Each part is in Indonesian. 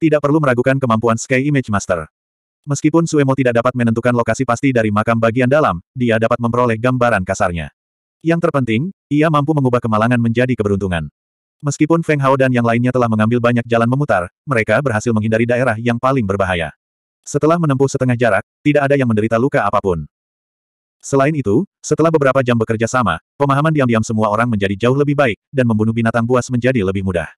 Tidak perlu meragukan kemampuan Sky Image Master. Meskipun Suemo tidak dapat menentukan lokasi pasti dari makam bagian dalam, dia dapat memperoleh gambaran kasarnya. Yang terpenting, ia mampu mengubah kemalangan menjadi keberuntungan. Meskipun Feng Hao dan yang lainnya telah mengambil banyak jalan memutar, mereka berhasil menghindari daerah yang paling berbahaya. Setelah menempuh setengah jarak, tidak ada yang menderita luka apapun. Selain itu, setelah beberapa jam bekerja sama, pemahaman diam-diam semua orang menjadi jauh lebih baik, dan membunuh binatang buas menjadi lebih mudah.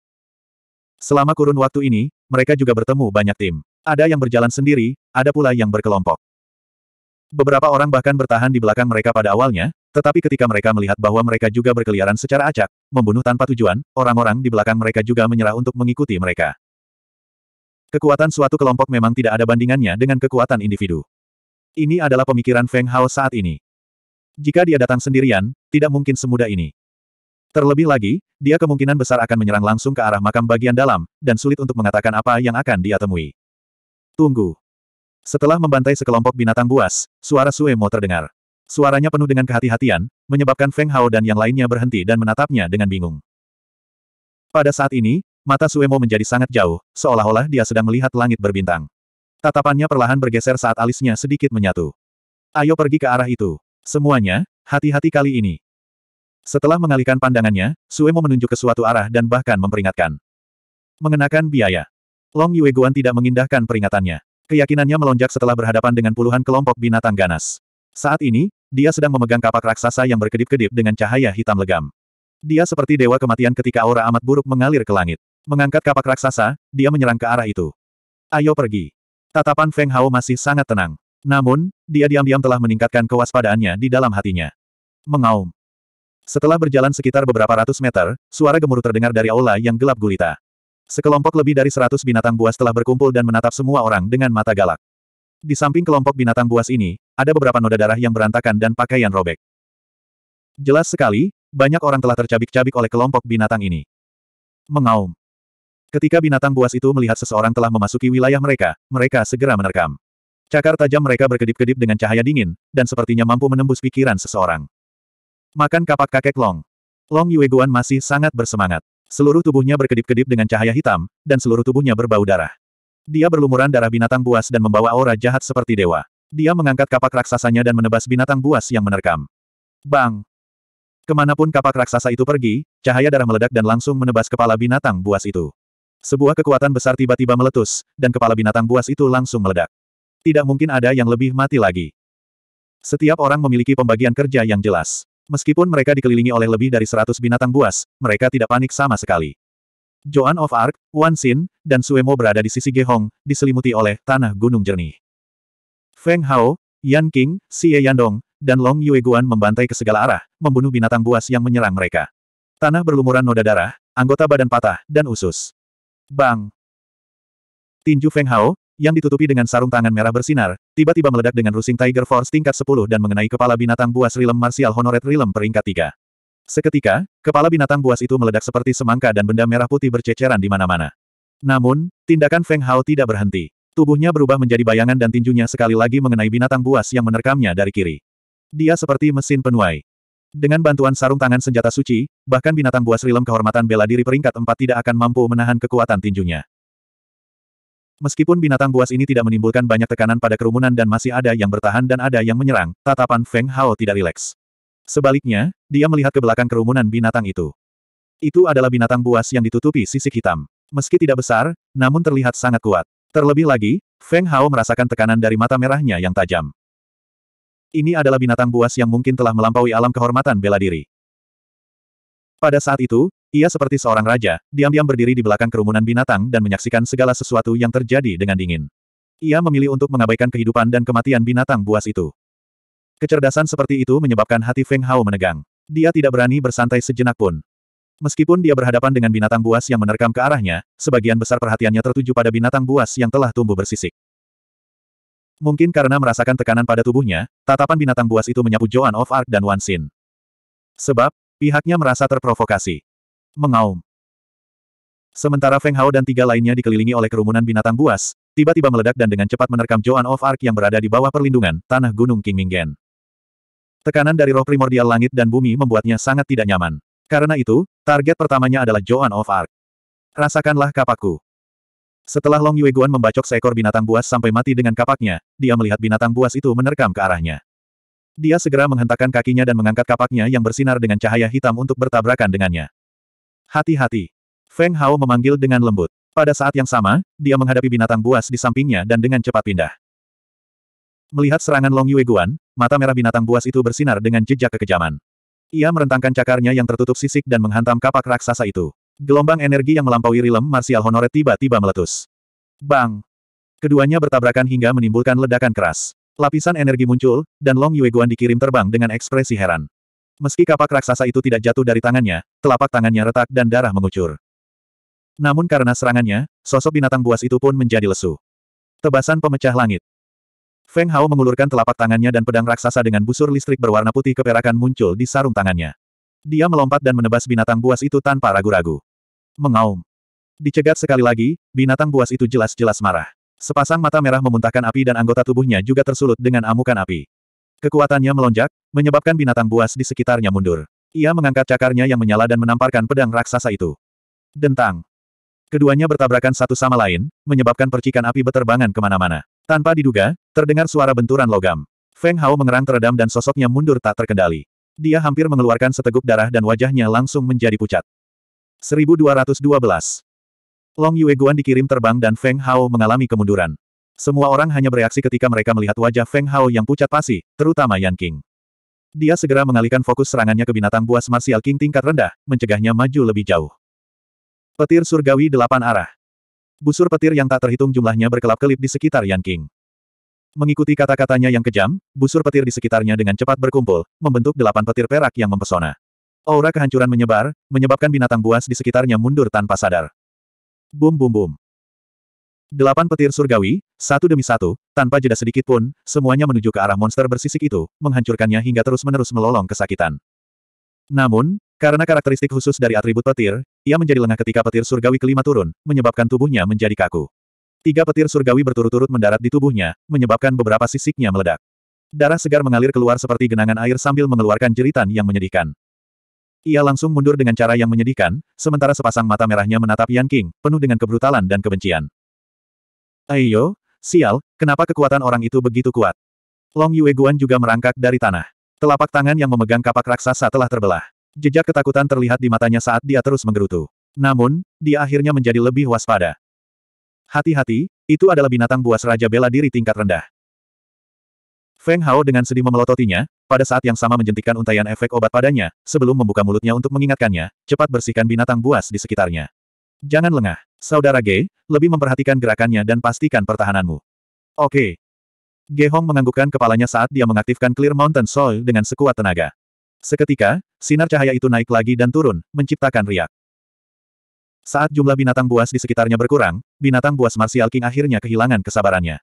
Selama kurun waktu ini, mereka juga bertemu banyak tim. Ada yang berjalan sendiri, ada pula yang berkelompok. Beberapa orang bahkan bertahan di belakang mereka pada awalnya, tetapi ketika mereka melihat bahwa mereka juga berkeliaran secara acak, membunuh tanpa tujuan, orang-orang di belakang mereka juga menyerah untuk mengikuti mereka. Kekuatan suatu kelompok memang tidak ada bandingannya dengan kekuatan individu. Ini adalah pemikiran Feng Hao saat ini. Jika dia datang sendirian, tidak mungkin semudah ini. Terlebih lagi, dia kemungkinan besar akan menyerang langsung ke arah makam bagian dalam, dan sulit untuk mengatakan apa yang akan dia temui. Tunggu. Setelah membantai sekelompok binatang buas, suara Suemo terdengar. Suaranya penuh dengan kehati-hatian, menyebabkan Feng Hao dan yang lainnya berhenti dan menatapnya dengan bingung. Pada saat ini, mata Suemo menjadi sangat jauh, seolah-olah dia sedang melihat langit berbintang. Tatapannya perlahan bergeser saat alisnya sedikit menyatu. Ayo pergi ke arah itu. Semuanya, hati-hati kali ini. Setelah mengalihkan pandangannya, Suemo menunjuk ke suatu arah dan bahkan memperingatkan. Mengenakan biaya. Long Yue Guan tidak mengindahkan peringatannya. Keyakinannya melonjak setelah berhadapan dengan puluhan kelompok binatang ganas. Saat ini, dia sedang memegang kapak raksasa yang berkedip-kedip dengan cahaya hitam legam. Dia seperti dewa kematian ketika aura amat buruk mengalir ke langit. Mengangkat kapak raksasa, dia menyerang ke arah itu. Ayo pergi. Tatapan Feng Hao masih sangat tenang. Namun, dia diam-diam telah meningkatkan kewaspadaannya di dalam hatinya. Mengaum. Setelah berjalan sekitar beberapa ratus meter, suara gemuruh terdengar dari aula yang gelap gulita. Sekelompok lebih dari seratus binatang buas telah berkumpul dan menatap semua orang dengan mata galak. Di samping kelompok binatang buas ini, ada beberapa noda darah yang berantakan dan pakaian robek. Jelas sekali, banyak orang telah tercabik-cabik oleh kelompok binatang ini. Mengaum. Ketika binatang buas itu melihat seseorang telah memasuki wilayah mereka, mereka segera menerkam. Cakar tajam mereka berkedip-kedip dengan cahaya dingin, dan sepertinya mampu menembus pikiran seseorang. Makan kapak kakek Long. Long Yueguan masih sangat bersemangat. Seluruh tubuhnya berkedip-kedip dengan cahaya hitam, dan seluruh tubuhnya berbau darah. Dia berlumuran darah binatang buas dan membawa aura jahat seperti dewa. Dia mengangkat kapak raksasanya dan menebas binatang buas yang menerkam. Bang! Kemanapun kapak raksasa itu pergi, cahaya darah meledak dan langsung menebas kepala binatang buas itu. Sebuah kekuatan besar tiba-tiba meletus, dan kepala binatang buas itu langsung meledak. Tidak mungkin ada yang lebih mati lagi. Setiap orang memiliki pembagian kerja yang jelas. Meskipun mereka dikelilingi oleh lebih dari seratus binatang buas, mereka tidak panik sama sekali. Joan of Arc, Wan Xin, dan Suemo berada di sisi Gehong, diselimuti oleh tanah gunung jernih. Feng Hao, Yan King, Xie Yandong, dan Long Yue Guan membantai ke segala arah, membunuh binatang buas yang menyerang mereka. Tanah berlumuran noda darah, anggota badan patah, dan usus. Bang! Tinju Feng Hao, yang ditutupi dengan sarung tangan merah bersinar, tiba-tiba meledak dengan rusing Tiger Force tingkat 10 dan mengenai kepala binatang buas Rilem Martial Honored Rilem peringkat 3. Seketika, kepala binatang buas itu meledak seperti semangka dan benda merah putih berceceran di mana-mana. Namun, tindakan Feng Hao tidak berhenti. Tubuhnya berubah menjadi bayangan dan tinjunya sekali lagi mengenai binatang buas yang menerkamnya dari kiri. Dia seperti mesin penuai. Dengan bantuan sarung tangan senjata suci, bahkan binatang buas rilem kehormatan bela diri peringkat 4 tidak akan mampu menahan kekuatan tinjunya. Meskipun binatang buas ini tidak menimbulkan banyak tekanan pada kerumunan dan masih ada yang bertahan dan ada yang menyerang, tatapan Feng Hao tidak rileks. Sebaliknya, dia melihat ke belakang kerumunan binatang itu. Itu adalah binatang buas yang ditutupi sisik hitam. Meski tidak besar, namun terlihat sangat kuat. Terlebih lagi, Feng Hao merasakan tekanan dari mata merahnya yang tajam. Ini adalah binatang buas yang mungkin telah melampaui alam kehormatan bela diri. Pada saat itu, ia seperti seorang raja, diam-diam berdiri di belakang kerumunan binatang dan menyaksikan segala sesuatu yang terjadi dengan dingin. Ia memilih untuk mengabaikan kehidupan dan kematian binatang buas itu. Kecerdasan seperti itu menyebabkan hati Feng Hao menegang. Dia tidak berani bersantai sejenak pun. Meskipun dia berhadapan dengan binatang buas yang menerkam ke arahnya, sebagian besar perhatiannya tertuju pada binatang buas yang telah tumbuh bersisik. Mungkin karena merasakan tekanan pada tubuhnya, tatapan binatang buas itu menyapu Joan of Arc dan Wan Xin. Sebab, pihaknya merasa terprovokasi. Mengaum. Sementara Feng Hao dan tiga lainnya dikelilingi oleh kerumunan binatang buas, tiba-tiba meledak dan dengan cepat menerkam Joan of Arc yang berada di bawah perlindungan, tanah gunung King Minggen. Tekanan dari roh primordial langit dan bumi membuatnya sangat tidak nyaman. Karena itu, target pertamanya adalah Joan of Arc. Rasakanlah kapakku. Setelah Long Yueguan membacok seekor binatang buas sampai mati dengan kapaknya, dia melihat binatang buas itu menerkam ke arahnya. Dia segera menghentakkan kakinya dan mengangkat kapaknya yang bersinar dengan cahaya hitam untuk bertabrakan dengannya. Hati-hati. Feng Hao memanggil dengan lembut. Pada saat yang sama, dia menghadapi binatang buas di sampingnya dan dengan cepat pindah. Melihat serangan Long Yue Guan, mata merah binatang buas itu bersinar dengan jejak kekejaman. Ia merentangkan cakarnya yang tertutup sisik dan menghantam kapak raksasa itu. Gelombang energi yang melampaui rilem Martial Honoret tiba-tiba meletus. Bang! Keduanya bertabrakan hingga menimbulkan ledakan keras. Lapisan energi muncul, dan Long Yue Guan dikirim terbang dengan ekspresi heran. Meski kapak raksasa itu tidak jatuh dari tangannya, telapak tangannya retak dan darah mengucur. Namun karena serangannya, sosok binatang buas itu pun menjadi lesu. Tebasan pemecah langit. Feng Hao mengulurkan telapak tangannya dan pedang raksasa dengan busur listrik berwarna putih keperakan muncul di sarung tangannya. Dia melompat dan menebas binatang buas itu tanpa ragu-ragu. Mengaum. Dicegat sekali lagi, binatang buas itu jelas-jelas marah. Sepasang mata merah memuntahkan api dan anggota tubuhnya juga tersulut dengan amukan api. Kekuatannya melonjak, menyebabkan binatang buas di sekitarnya mundur. Ia mengangkat cakarnya yang menyala dan menamparkan pedang raksasa itu. Dentang. Keduanya bertabrakan satu sama lain, menyebabkan percikan api beterbangan kemana-mana. Tanpa diduga, terdengar suara benturan logam. Feng Hao mengerang teredam dan sosoknya mundur tak terkendali. Dia hampir mengeluarkan seteguk darah dan wajahnya langsung menjadi pucat. 1212. Long Yue Guan dikirim terbang dan Feng Hao mengalami kemunduran. Semua orang hanya bereaksi ketika mereka melihat wajah Feng Hao yang pucat pasi, terutama Yan King. Dia segera mengalihkan fokus serangannya ke binatang buas martial king tingkat rendah, mencegahnya maju lebih jauh. Petir surgawi delapan arah. Busur petir yang tak terhitung jumlahnya berkelap-kelip di sekitar Yan King. Mengikuti kata-katanya yang kejam, busur petir di sekitarnya dengan cepat berkumpul, membentuk delapan petir perak yang mempesona. Aura kehancuran menyebar, menyebabkan binatang buas di sekitarnya mundur tanpa sadar. Bum bum bum. Delapan petir surgawi, satu demi satu, tanpa jeda sedikit pun, semuanya menuju ke arah monster bersisik itu, menghancurkannya hingga terus-menerus melolong kesakitan. Namun, karena karakteristik khusus dari atribut petir, ia menjadi lengah ketika petir surgawi kelima turun, menyebabkan tubuhnya menjadi kaku. Tiga petir surgawi berturut-turut mendarat di tubuhnya, menyebabkan beberapa sisiknya meledak. Darah segar mengalir keluar seperti genangan air sambil mengeluarkan jeritan yang menyedihkan. Ia langsung mundur dengan cara yang menyedihkan, sementara sepasang mata merahnya menatap Yan King, penuh dengan kebrutalan dan kebencian. Ayo. Sial, kenapa kekuatan orang itu begitu kuat? Long Yue Guan juga merangkak dari tanah. Telapak tangan yang memegang kapak raksasa telah terbelah. Jejak ketakutan terlihat di matanya saat dia terus menggerutu. Namun, dia akhirnya menjadi lebih waspada. Hati-hati, itu adalah binatang buas Raja Bela Diri tingkat rendah. Feng Hao dengan sedih memelototinya, pada saat yang sama menjentikan untaian efek obat padanya, sebelum membuka mulutnya untuk mengingatkannya, cepat bersihkan binatang buas di sekitarnya. Jangan lengah. Saudara Ge, lebih memperhatikan gerakannya dan pastikan pertahananmu. Oke. Ge Hong menganggukkan kepalanya saat dia mengaktifkan Clear Mountain Soil dengan sekuat tenaga. Seketika, sinar cahaya itu naik lagi dan turun, menciptakan riak. Saat jumlah binatang buas di sekitarnya berkurang, binatang buas Martial King akhirnya kehilangan kesabarannya.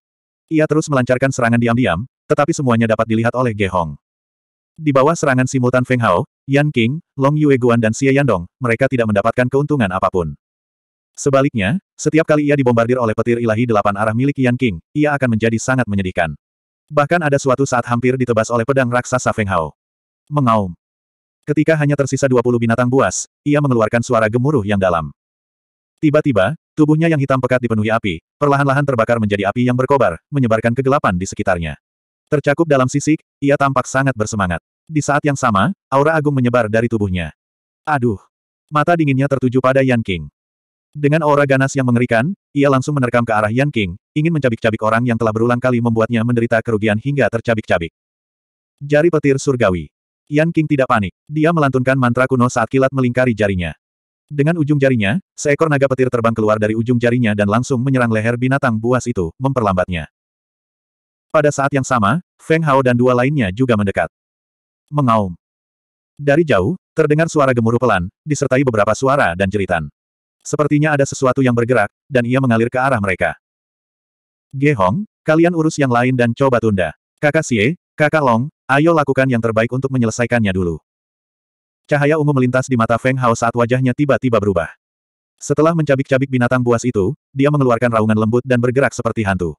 Ia terus melancarkan serangan diam-diam, tetapi semuanya dapat dilihat oleh Ge Hong. Di bawah serangan simultan Feng Hao, Yan King, Long Yue Guan dan Xie Yandong, mereka tidak mendapatkan keuntungan apapun. Sebaliknya, setiap kali ia dibombardir oleh petir ilahi delapan arah milik Yan King, ia akan menjadi sangat menyedihkan. Bahkan ada suatu saat hampir ditebas oleh pedang raksasa Feng Hao. Mengaum. Ketika hanya tersisa 20 binatang buas, ia mengeluarkan suara gemuruh yang dalam. Tiba-tiba, tubuhnya yang hitam pekat dipenuhi api, perlahan-lahan terbakar menjadi api yang berkobar, menyebarkan kegelapan di sekitarnya. Tercakup dalam sisik, ia tampak sangat bersemangat. Di saat yang sama, aura agung menyebar dari tubuhnya. Aduh! Mata dinginnya tertuju pada Yan King. Dengan aura ganas yang mengerikan, ia langsung menerkam ke arah Yan King, ingin mencabik-cabik orang yang telah berulang kali membuatnya menderita kerugian hingga tercabik-cabik. Jari petir surgawi. Yan King tidak panik. Dia melantunkan mantra kuno saat kilat melingkari jarinya. Dengan ujung jarinya, seekor naga petir terbang keluar dari ujung jarinya dan langsung menyerang leher binatang buas itu, memperlambatnya. Pada saat yang sama, Feng Hao dan dua lainnya juga mendekat. Mengaum. Dari jauh, terdengar suara gemuruh pelan, disertai beberapa suara dan jeritan. Sepertinya ada sesuatu yang bergerak, dan ia mengalir ke arah mereka. Gehong, kalian urus yang lain dan coba tunda. Kakak Xie, kakak Long, ayo lakukan yang terbaik untuk menyelesaikannya dulu. Cahaya ungu melintas di mata Feng Hao saat wajahnya tiba-tiba berubah. Setelah mencabik-cabik binatang buas itu, dia mengeluarkan raungan lembut dan bergerak seperti hantu.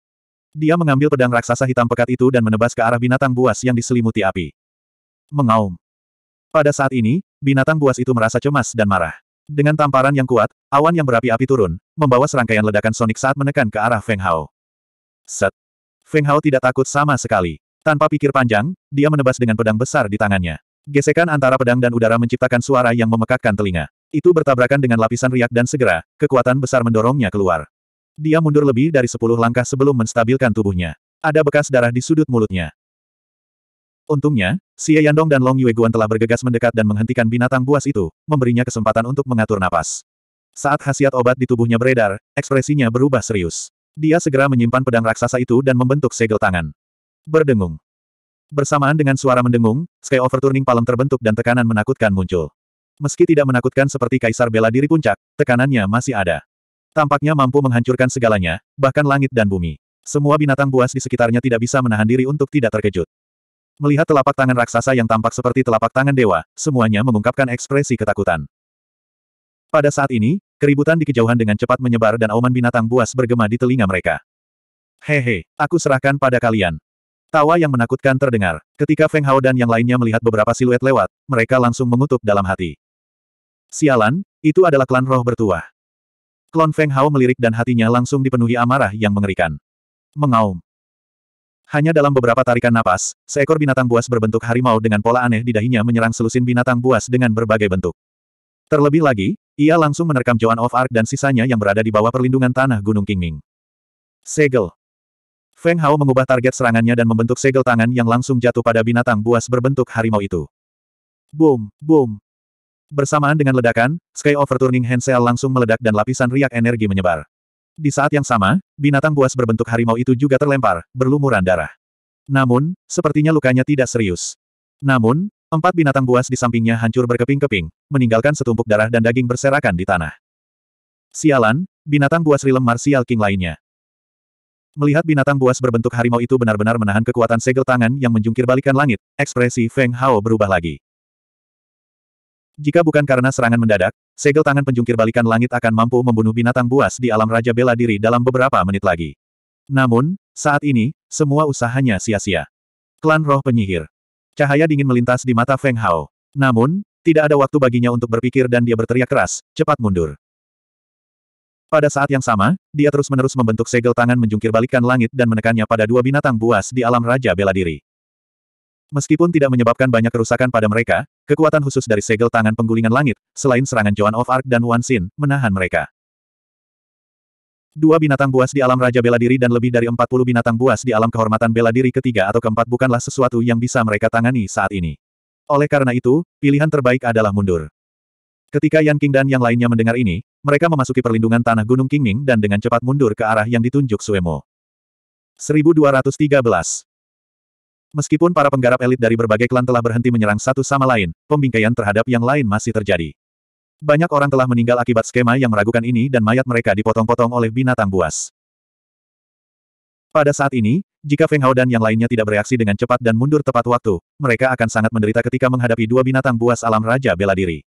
Dia mengambil pedang raksasa hitam pekat itu dan menebas ke arah binatang buas yang diselimuti api. Mengaum. Pada saat ini, binatang buas itu merasa cemas dan marah. Dengan tamparan yang kuat, awan yang berapi-api turun, membawa serangkaian ledakan sonik saat menekan ke arah Feng Hao. Set. Feng Hao tidak takut sama sekali. Tanpa pikir panjang, dia menebas dengan pedang besar di tangannya. Gesekan antara pedang dan udara menciptakan suara yang memekakkan telinga. Itu bertabrakan dengan lapisan riak dan segera, kekuatan besar mendorongnya keluar. Dia mundur lebih dari sepuluh langkah sebelum menstabilkan tubuhnya. Ada bekas darah di sudut mulutnya. Untungnya, Si Yandong dan Long Yueguan telah bergegas mendekat dan menghentikan binatang buas itu, memberinya kesempatan untuk mengatur napas. Saat khasiat obat di tubuhnya beredar, ekspresinya berubah serius. Dia segera menyimpan pedang raksasa itu dan membentuk segel tangan. Berdengung. Bersamaan dengan suara mendengung, sky overturning palem terbentuk dan tekanan menakutkan muncul. Meski tidak menakutkan seperti kaisar bela diri puncak, tekanannya masih ada. Tampaknya mampu menghancurkan segalanya, bahkan langit dan bumi. Semua binatang buas di sekitarnya tidak bisa menahan diri untuk tidak terkejut. Melihat telapak tangan raksasa yang tampak seperti telapak tangan dewa, semuanya mengungkapkan ekspresi ketakutan. Pada saat ini, keributan di kejauhan dengan cepat menyebar dan auman binatang buas bergema di telinga mereka. Hehe, aku serahkan pada kalian. Tawa yang menakutkan terdengar. Ketika Feng Hao dan yang lainnya melihat beberapa siluet lewat, mereka langsung mengutuk dalam hati. Sialan, itu adalah klan roh bertuah. Klon Feng Hao melirik dan hatinya langsung dipenuhi amarah yang mengerikan. Mengaum. Hanya dalam beberapa tarikan napas, seekor binatang buas berbentuk harimau dengan pola aneh di dahinya menyerang selusin binatang buas dengan berbagai bentuk. Terlebih lagi, ia langsung menerkam Joan of Arc dan sisanya yang berada di bawah perlindungan tanah Gunung Qingming. Segel. Feng Hao mengubah target serangannya dan membentuk segel tangan yang langsung jatuh pada binatang buas berbentuk harimau itu. Boom, boom. Bersamaan dengan ledakan, Sky Overturning Hensel langsung meledak dan lapisan riak energi menyebar. Di saat yang sama, binatang buas berbentuk harimau itu juga terlempar, berlumuran darah. Namun, sepertinya lukanya tidak serius. Namun, empat binatang buas di sampingnya hancur berkeping-keping, meninggalkan setumpuk darah dan daging berserakan di tanah. Sialan, binatang buas rilem Martial King lainnya. Melihat binatang buas berbentuk harimau itu benar-benar menahan kekuatan segel tangan yang menjungkir balikan langit, ekspresi Feng Hao berubah lagi. Jika bukan karena serangan mendadak, Segel tangan penjungkir balikan langit akan mampu membunuh binatang buas di alam Raja Bela Diri dalam beberapa menit lagi. Namun, saat ini, semua usahanya sia-sia. Klan roh penyihir. Cahaya dingin melintas di mata Feng Hao. Namun, tidak ada waktu baginya untuk berpikir dan dia berteriak keras, cepat mundur. Pada saat yang sama, dia terus-menerus membentuk segel tangan menjungkir balikan langit dan menekannya pada dua binatang buas di alam Raja Bela Diri. Meskipun tidak menyebabkan banyak kerusakan pada mereka, kekuatan khusus dari segel tangan penggulingan langit, selain serangan Joan of Arc dan Wan Xin, menahan mereka. Dua binatang buas di alam Raja Bela Diri dan lebih dari 40 binatang buas di alam kehormatan Bela Diri ketiga atau keempat bukanlah sesuatu yang bisa mereka tangani saat ini. Oleh karena itu, pilihan terbaik adalah mundur. Ketika Yan King dan yang lainnya mendengar ini, mereka memasuki perlindungan tanah Gunung Qingming dan dengan cepat mundur ke arah yang ditunjuk Suemo. 1213 Meskipun para penggarap elit dari berbagai klan telah berhenti menyerang satu sama lain, pembingkaian terhadap yang lain masih terjadi. Banyak orang telah meninggal akibat skema yang meragukan ini dan mayat mereka dipotong-potong oleh binatang buas. Pada saat ini, jika Feng Hao dan yang lainnya tidak bereaksi dengan cepat dan mundur tepat waktu, mereka akan sangat menderita ketika menghadapi dua binatang buas alam Raja Bela Diri.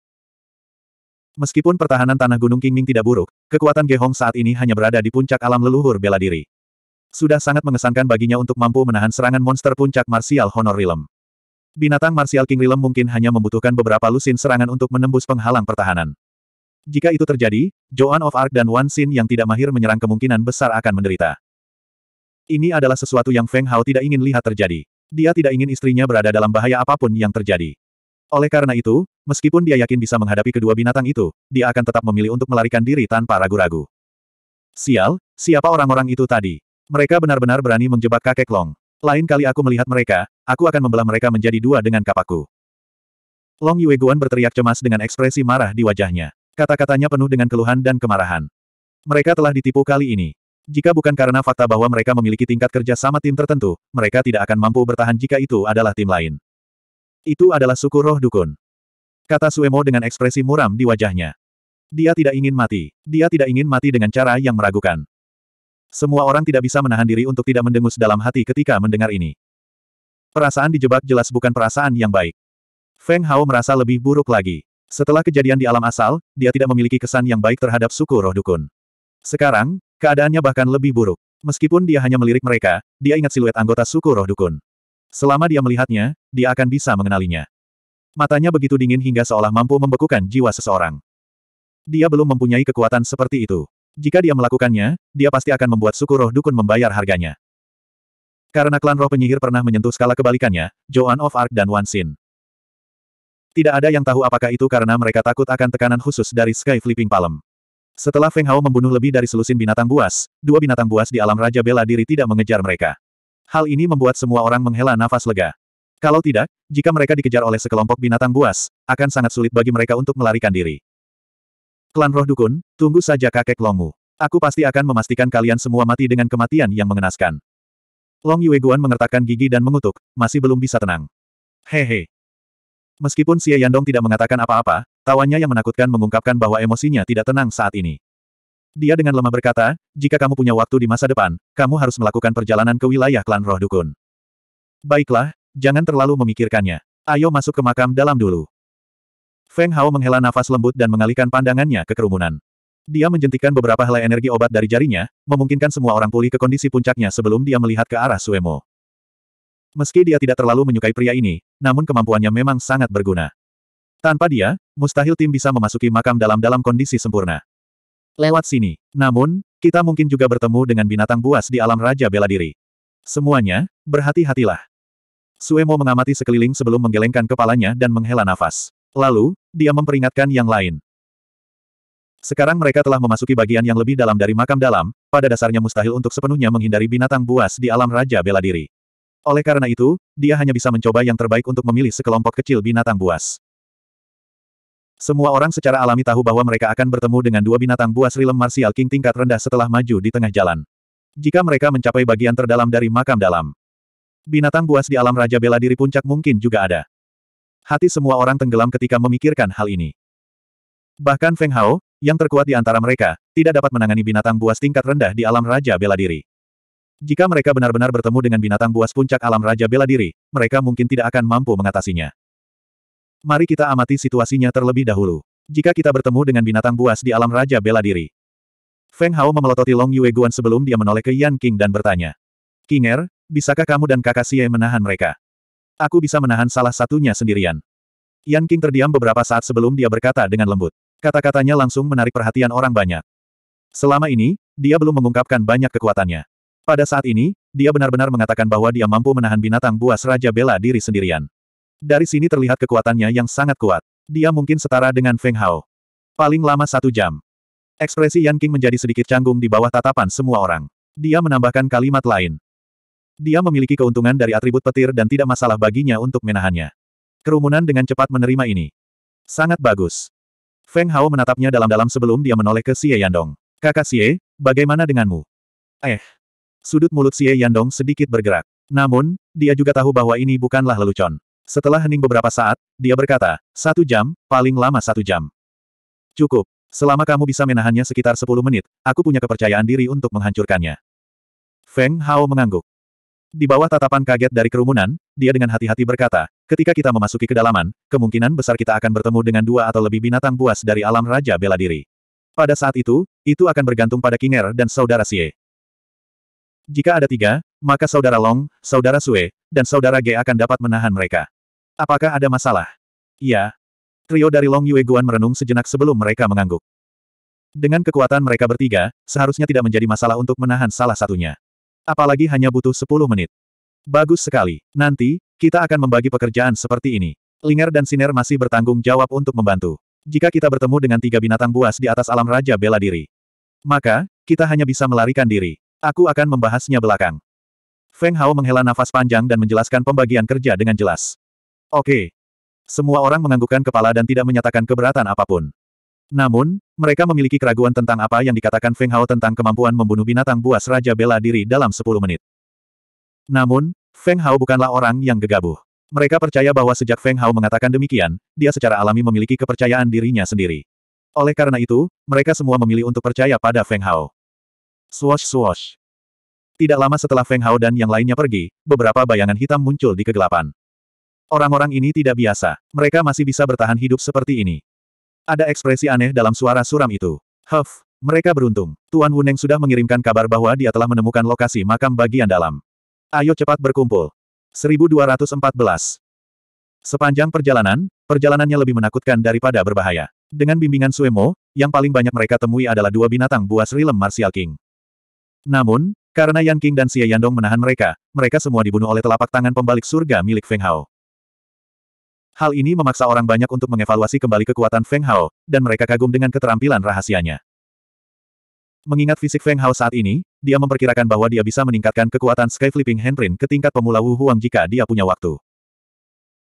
Meskipun pertahanan Tanah Gunung Qingming tidak buruk, kekuatan Gehong saat ini hanya berada di puncak alam leluhur bela diri. Sudah sangat mengesankan baginya untuk mampu menahan serangan monster puncak martial honor realm. Binatang martial King Realm mungkin hanya membutuhkan beberapa lusin serangan untuk menembus penghalang pertahanan. Jika itu terjadi, Joan of Arc dan Wan Xin yang tidak mahir menyerang kemungkinan besar akan menderita. Ini adalah sesuatu yang Feng Hao tidak ingin lihat terjadi. Dia tidak ingin istrinya berada dalam bahaya apapun yang terjadi. Oleh karena itu, meskipun dia yakin bisa menghadapi kedua binatang itu, dia akan tetap memilih untuk melarikan diri tanpa ragu-ragu. Sial, siapa orang-orang itu tadi? Mereka benar-benar berani menjebak kakek Long. Lain kali aku melihat mereka, aku akan membelah mereka menjadi dua dengan kapaku. Long Yueguan berteriak cemas dengan ekspresi marah di wajahnya. Kata-katanya penuh dengan keluhan dan kemarahan. Mereka telah ditipu kali ini. Jika bukan karena fakta bahwa mereka memiliki tingkat kerja sama tim tertentu, mereka tidak akan mampu bertahan jika itu adalah tim lain. Itu adalah suku roh dukun. Kata Suemo dengan ekspresi muram di wajahnya. Dia tidak ingin mati. Dia tidak ingin mati dengan cara yang meragukan. Semua orang tidak bisa menahan diri untuk tidak mendengus dalam hati ketika mendengar ini. Perasaan dijebak jelas bukan perasaan yang baik. Feng Hao merasa lebih buruk lagi. Setelah kejadian di alam asal, dia tidak memiliki kesan yang baik terhadap suku roh dukun. Sekarang, keadaannya bahkan lebih buruk. Meskipun dia hanya melirik mereka, dia ingat siluet anggota suku roh dukun. Selama dia melihatnya, dia akan bisa mengenalinya. Matanya begitu dingin hingga seolah mampu membekukan jiwa seseorang. Dia belum mempunyai kekuatan seperti itu. Jika dia melakukannya, dia pasti akan membuat suku roh dukun membayar harganya. Karena klan roh penyihir pernah menyentuh skala kebalikannya, Joan of Arc dan Wan Xin. Tidak ada yang tahu apakah itu karena mereka takut akan tekanan khusus dari Sky Flipping Palm. Setelah Feng Hao membunuh lebih dari selusin binatang buas, dua binatang buas di alam Raja Bela Diri tidak mengejar mereka. Hal ini membuat semua orang menghela nafas lega. Kalau tidak, jika mereka dikejar oleh sekelompok binatang buas, akan sangat sulit bagi mereka untuk melarikan diri. Klan Roh Dukun, tunggu saja kakek Longmu. Aku pasti akan memastikan kalian semua mati dengan kematian yang mengenaskan. Long Yueguan mengertakkan gigi dan mengutuk, masih belum bisa tenang. Hehe. Meskipun Xie Yandong tidak mengatakan apa-apa, tawanya yang menakutkan mengungkapkan bahwa emosinya tidak tenang saat ini. Dia dengan lemah berkata, jika kamu punya waktu di masa depan, kamu harus melakukan perjalanan ke wilayah klan roh dukun. Baiklah, jangan terlalu memikirkannya. Ayo masuk ke makam dalam dulu. Feng Hao menghela nafas lembut dan mengalihkan pandangannya ke kerumunan. Dia menjentikan beberapa helai energi obat dari jarinya, memungkinkan semua orang pulih ke kondisi puncaknya sebelum dia melihat ke arah Suemo. Meski dia tidak terlalu menyukai pria ini, namun kemampuannya memang sangat berguna. Tanpa dia, mustahil tim bisa memasuki makam dalam-dalam kondisi sempurna. Lewat sini. Namun, kita mungkin juga bertemu dengan binatang buas di alam Raja Bela Diri. Semuanya, berhati-hatilah. Suemo mengamati sekeliling sebelum menggelengkan kepalanya dan menghela nafas. Lalu, dia memperingatkan yang lain. Sekarang mereka telah memasuki bagian yang lebih dalam dari makam dalam, pada dasarnya mustahil untuk sepenuhnya menghindari binatang buas di alam Raja Bela Diri. Oleh karena itu, dia hanya bisa mencoba yang terbaik untuk memilih sekelompok kecil binatang buas. Semua orang secara alami tahu bahwa mereka akan bertemu dengan dua binatang buas rilem martial king tingkat rendah setelah maju di tengah jalan. Jika mereka mencapai bagian terdalam dari makam dalam, binatang buas di alam Raja Bela Diri puncak mungkin juga ada. Hati semua orang tenggelam ketika memikirkan hal ini. Bahkan Feng Hao, yang terkuat di antara mereka, tidak dapat menangani binatang buas tingkat rendah di alam Raja Bela Diri. Jika mereka benar-benar bertemu dengan binatang buas puncak alam Raja Bela Diri, mereka mungkin tidak akan mampu mengatasinya. Mari kita amati situasinya terlebih dahulu. Jika kita bertemu dengan binatang buas di alam Raja Bela Diri. Feng Hao memelototi Long Yue Guan sebelum dia menoleh ke Yan King dan bertanya. Kinger, bisakah kamu dan kakak Xie menahan mereka? aku bisa menahan salah satunya sendirian. Yan King terdiam beberapa saat sebelum dia berkata dengan lembut. Kata-katanya langsung menarik perhatian orang banyak. Selama ini, dia belum mengungkapkan banyak kekuatannya. Pada saat ini, dia benar-benar mengatakan bahwa dia mampu menahan binatang buas Raja Bela diri sendirian. Dari sini terlihat kekuatannya yang sangat kuat. Dia mungkin setara dengan Feng Hao. Paling lama satu jam. Ekspresi Yan King menjadi sedikit canggung di bawah tatapan semua orang. Dia menambahkan kalimat lain. Dia memiliki keuntungan dari atribut petir dan tidak masalah baginya untuk menahannya. Kerumunan dengan cepat menerima ini. Sangat bagus. Feng Hao menatapnya dalam-dalam sebelum dia menoleh ke Xie Yandong. Kakak Xie, bagaimana denganmu? Eh. Sudut mulut Xie Yandong sedikit bergerak. Namun, dia juga tahu bahwa ini bukanlah lelucon. Setelah hening beberapa saat, dia berkata, satu jam, paling lama satu jam. Cukup. Selama kamu bisa menahannya sekitar 10 menit, aku punya kepercayaan diri untuk menghancurkannya. Feng Hao mengangguk. Di bawah tatapan kaget dari kerumunan, dia dengan hati-hati berkata, ketika kita memasuki kedalaman, kemungkinan besar kita akan bertemu dengan dua atau lebih binatang buas dari alam Raja Bela Diri. Pada saat itu, itu akan bergantung pada Kinger dan Saudara Sie. Jika ada tiga, maka Saudara Long, Saudara Sue, dan Saudara Ge akan dapat menahan mereka. Apakah ada masalah? Iya. Trio dari Long Yue Guan merenung sejenak sebelum mereka mengangguk. Dengan kekuatan mereka bertiga, seharusnya tidak menjadi masalah untuk menahan salah satunya. Apalagi hanya butuh 10 menit. Bagus sekali. Nanti, kita akan membagi pekerjaan seperti ini. Linger dan Siner masih bertanggung jawab untuk membantu. Jika kita bertemu dengan tiga binatang buas di atas alam Raja Bela Diri, maka, kita hanya bisa melarikan diri. Aku akan membahasnya belakang. Feng Hao menghela nafas panjang dan menjelaskan pembagian kerja dengan jelas. Oke. Semua orang menganggukkan kepala dan tidak menyatakan keberatan apapun. Namun, mereka memiliki keraguan tentang apa yang dikatakan Feng Hao tentang kemampuan membunuh binatang buas Raja Bela Diri dalam 10 menit. Namun, Feng Hao bukanlah orang yang gegabah. Mereka percaya bahwa sejak Feng Hao mengatakan demikian, dia secara alami memiliki kepercayaan dirinya sendiri. Oleh karena itu, mereka semua memilih untuk percaya pada Feng Hao. Swash swash. Tidak lama setelah Feng Hao dan yang lainnya pergi, beberapa bayangan hitam muncul di kegelapan. Orang-orang ini tidak biasa. Mereka masih bisa bertahan hidup seperti ini. Ada ekspresi aneh dalam suara suram itu. Huff, mereka beruntung. Tuan Wuneng sudah mengirimkan kabar bahwa dia telah menemukan lokasi makam bagian dalam. Ayo cepat berkumpul. 1214 Sepanjang perjalanan, perjalanannya lebih menakutkan daripada berbahaya. Dengan bimbingan Suemo, yang paling banyak mereka temui adalah dua binatang buas rilem Martial King. Namun, karena Yan King dan Xie Yandong menahan mereka, mereka semua dibunuh oleh telapak tangan pembalik surga milik Feng Hao. Hal ini memaksa orang banyak untuk mengevaluasi kembali kekuatan Feng Hao, dan mereka kagum dengan keterampilan rahasianya. Mengingat fisik Feng Hao saat ini, dia memperkirakan bahwa dia bisa meningkatkan kekuatan Sky Flipping Handprint ke tingkat pemula Wu Huang jika dia punya waktu.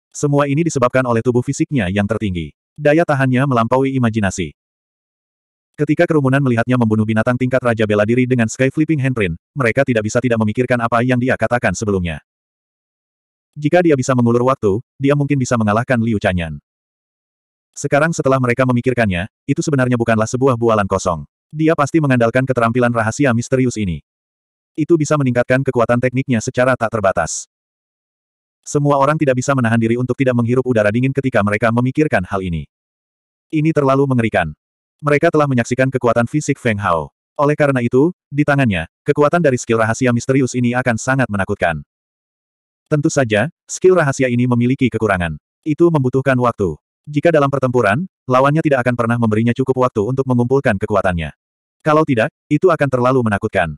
Semua ini disebabkan oleh tubuh fisiknya yang tertinggi. Daya tahannya melampaui imajinasi. Ketika kerumunan melihatnya membunuh binatang tingkat Raja Bela Diri dengan Sky Flipping Handprint, mereka tidak bisa tidak memikirkan apa yang dia katakan sebelumnya. Jika dia bisa mengulur waktu, dia mungkin bisa mengalahkan Liu Chanyan. Sekarang setelah mereka memikirkannya, itu sebenarnya bukanlah sebuah bualan kosong. Dia pasti mengandalkan keterampilan rahasia misterius ini. Itu bisa meningkatkan kekuatan tekniknya secara tak terbatas. Semua orang tidak bisa menahan diri untuk tidak menghirup udara dingin ketika mereka memikirkan hal ini. Ini terlalu mengerikan. Mereka telah menyaksikan kekuatan fisik Feng Hao. Oleh karena itu, di tangannya, kekuatan dari skill rahasia misterius ini akan sangat menakutkan. Tentu saja, skill rahasia ini memiliki kekurangan. Itu membutuhkan waktu. Jika dalam pertempuran, lawannya tidak akan pernah memberinya cukup waktu untuk mengumpulkan kekuatannya. Kalau tidak, itu akan terlalu menakutkan.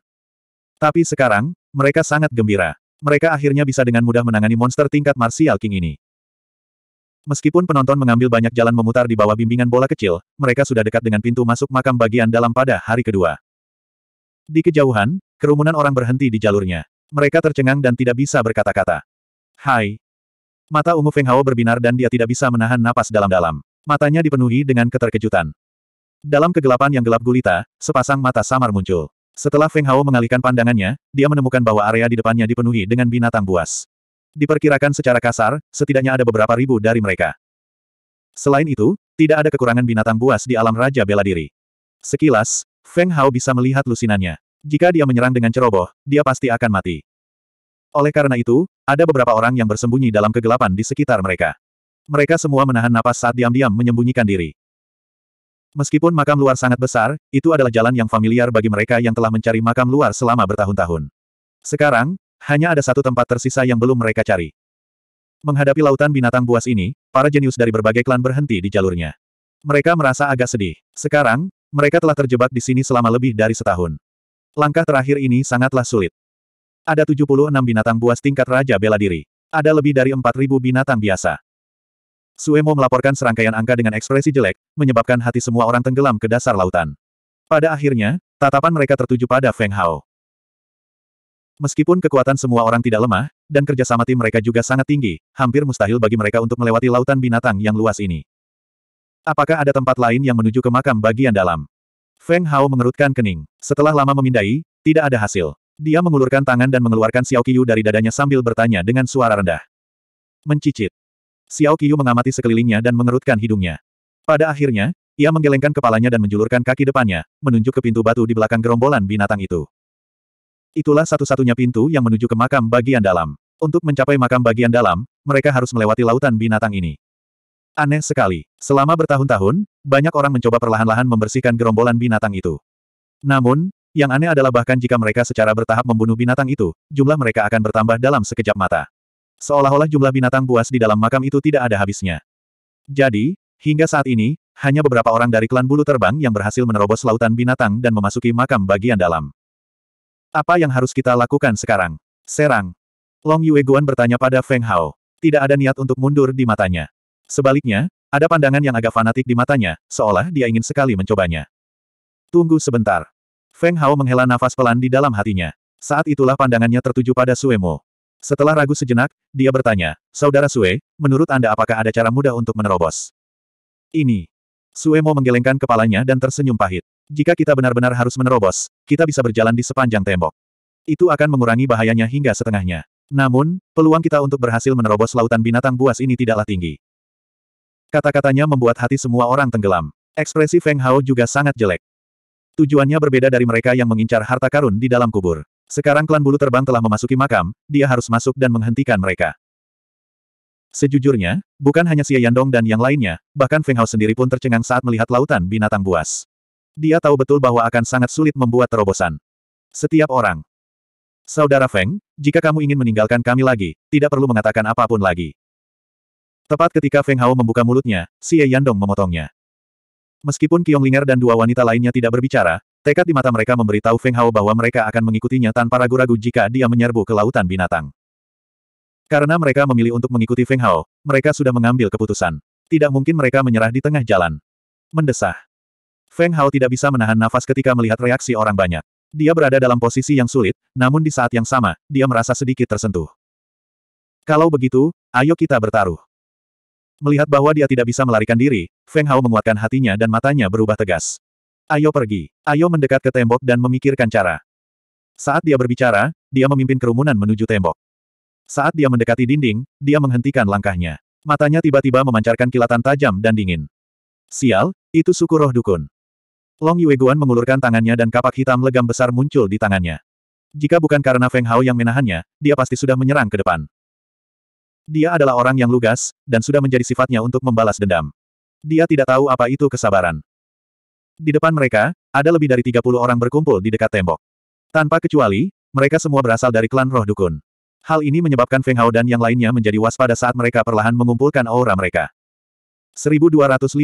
Tapi sekarang, mereka sangat gembira. Mereka akhirnya bisa dengan mudah menangani monster tingkat Martial King ini. Meskipun penonton mengambil banyak jalan memutar di bawah bimbingan bola kecil, mereka sudah dekat dengan pintu masuk makam bagian dalam pada hari kedua. Di kejauhan, kerumunan orang berhenti di jalurnya. Mereka tercengang dan tidak bisa berkata-kata. Hai. Mata ungu Feng Hao berbinar dan dia tidak bisa menahan napas dalam-dalam. Matanya dipenuhi dengan keterkejutan. Dalam kegelapan yang gelap gulita, sepasang mata samar muncul. Setelah Feng Hao mengalihkan pandangannya, dia menemukan bahwa area di depannya dipenuhi dengan binatang buas. Diperkirakan secara kasar, setidaknya ada beberapa ribu dari mereka. Selain itu, tidak ada kekurangan binatang buas di alam Raja Bela Diri. Sekilas, Feng Hao bisa melihat lusinannya. Jika dia menyerang dengan ceroboh, dia pasti akan mati. Oleh karena itu, ada beberapa orang yang bersembunyi dalam kegelapan di sekitar mereka. Mereka semua menahan napas saat diam-diam menyembunyikan diri. Meskipun makam luar sangat besar, itu adalah jalan yang familiar bagi mereka yang telah mencari makam luar selama bertahun-tahun. Sekarang, hanya ada satu tempat tersisa yang belum mereka cari. Menghadapi lautan binatang buas ini, para jenius dari berbagai klan berhenti di jalurnya. Mereka merasa agak sedih. Sekarang, mereka telah terjebak di sini selama lebih dari setahun. Langkah terakhir ini sangatlah sulit. Ada 76 binatang buas tingkat Raja Bela Diri. Ada lebih dari 4.000 binatang biasa. Suemo melaporkan serangkaian angka dengan ekspresi jelek, menyebabkan hati semua orang tenggelam ke dasar lautan. Pada akhirnya, tatapan mereka tertuju pada Feng Hao. Meskipun kekuatan semua orang tidak lemah, dan kerjasama tim mereka juga sangat tinggi, hampir mustahil bagi mereka untuk melewati lautan binatang yang luas ini. Apakah ada tempat lain yang menuju ke makam bagian dalam? Feng Hao mengerutkan kening. Setelah lama memindai, tidak ada hasil. Dia mengulurkan tangan dan mengeluarkan Xiao Qiyu dari dadanya sambil bertanya dengan suara rendah. Mencicit. Xiao Qiyu mengamati sekelilingnya dan mengerutkan hidungnya. Pada akhirnya, ia menggelengkan kepalanya dan menjulurkan kaki depannya, menunjuk ke pintu batu di belakang gerombolan binatang itu. Itulah satu-satunya pintu yang menuju ke makam bagian dalam. Untuk mencapai makam bagian dalam, mereka harus melewati lautan binatang ini. Aneh sekali. Selama bertahun-tahun, banyak orang mencoba perlahan-lahan membersihkan gerombolan binatang itu. Namun, yang aneh adalah bahkan jika mereka secara bertahap membunuh binatang itu, jumlah mereka akan bertambah dalam sekejap mata. Seolah-olah jumlah binatang buas di dalam makam itu tidak ada habisnya. Jadi, hingga saat ini, hanya beberapa orang dari klan bulu terbang yang berhasil menerobos lautan binatang dan memasuki makam bagian dalam. Apa yang harus kita lakukan sekarang? Serang. Long Yue Guan bertanya pada Feng Hao. Tidak ada niat untuk mundur di matanya. Sebaliknya, ada pandangan yang agak fanatik di matanya, seolah dia ingin sekali mencobanya. Tunggu sebentar. Feng Hao menghela nafas pelan di dalam hatinya. Saat itulah pandangannya tertuju pada Suemo. Setelah ragu sejenak, dia bertanya, Saudara Sue, menurut Anda apakah ada cara mudah untuk menerobos? Ini. Suemo menggelengkan kepalanya dan tersenyum pahit. Jika kita benar-benar harus menerobos, kita bisa berjalan di sepanjang tembok. Itu akan mengurangi bahayanya hingga setengahnya. Namun, peluang kita untuk berhasil menerobos lautan binatang buas ini tidaklah tinggi. Kata-katanya membuat hati semua orang tenggelam. Ekspresi Feng Hao juga sangat jelek. Tujuannya berbeda dari mereka yang mengincar harta karun di dalam kubur. Sekarang klan bulu terbang telah memasuki makam, dia harus masuk dan menghentikan mereka. Sejujurnya, bukan hanya Xie Yandong dan yang lainnya, bahkan Feng Hao sendiri pun tercengang saat melihat lautan binatang buas. Dia tahu betul bahwa akan sangat sulit membuat terobosan. Setiap orang. Saudara Feng, jika kamu ingin meninggalkan kami lagi, tidak perlu mengatakan apapun lagi. Tepat ketika Feng Hao membuka mulutnya, si Ye Yandong memotongnya. Meskipun Qiong Linger dan dua wanita lainnya tidak berbicara, tekad di mata mereka memberitahu Feng Hao bahwa mereka akan mengikutinya tanpa ragu-ragu jika dia menyerbu ke lautan binatang. Karena mereka memilih untuk mengikuti Feng Hao, mereka sudah mengambil keputusan. Tidak mungkin mereka menyerah di tengah jalan. Mendesah. Feng Hao tidak bisa menahan nafas ketika melihat reaksi orang banyak. Dia berada dalam posisi yang sulit, namun di saat yang sama, dia merasa sedikit tersentuh. Kalau begitu, ayo kita bertaruh. Melihat bahwa dia tidak bisa melarikan diri, Feng Hao menguatkan hatinya dan matanya berubah tegas. Ayo pergi. Ayo mendekat ke tembok dan memikirkan cara. Saat dia berbicara, dia memimpin kerumunan menuju tembok. Saat dia mendekati dinding, dia menghentikan langkahnya. Matanya tiba-tiba memancarkan kilatan tajam dan dingin. Sial, itu suku roh dukun. Long Yueguan mengulurkan tangannya dan kapak hitam legam besar muncul di tangannya. Jika bukan karena Feng Hao yang menahannya, dia pasti sudah menyerang ke depan. Dia adalah orang yang lugas, dan sudah menjadi sifatnya untuk membalas dendam. Dia tidak tahu apa itu kesabaran. Di depan mereka, ada lebih dari 30 orang berkumpul di dekat tembok. Tanpa kecuali, mereka semua berasal dari klan roh dukun. Hal ini menyebabkan Feng Hao dan yang lainnya menjadi waspada saat mereka perlahan mengumpulkan aura mereka. 1215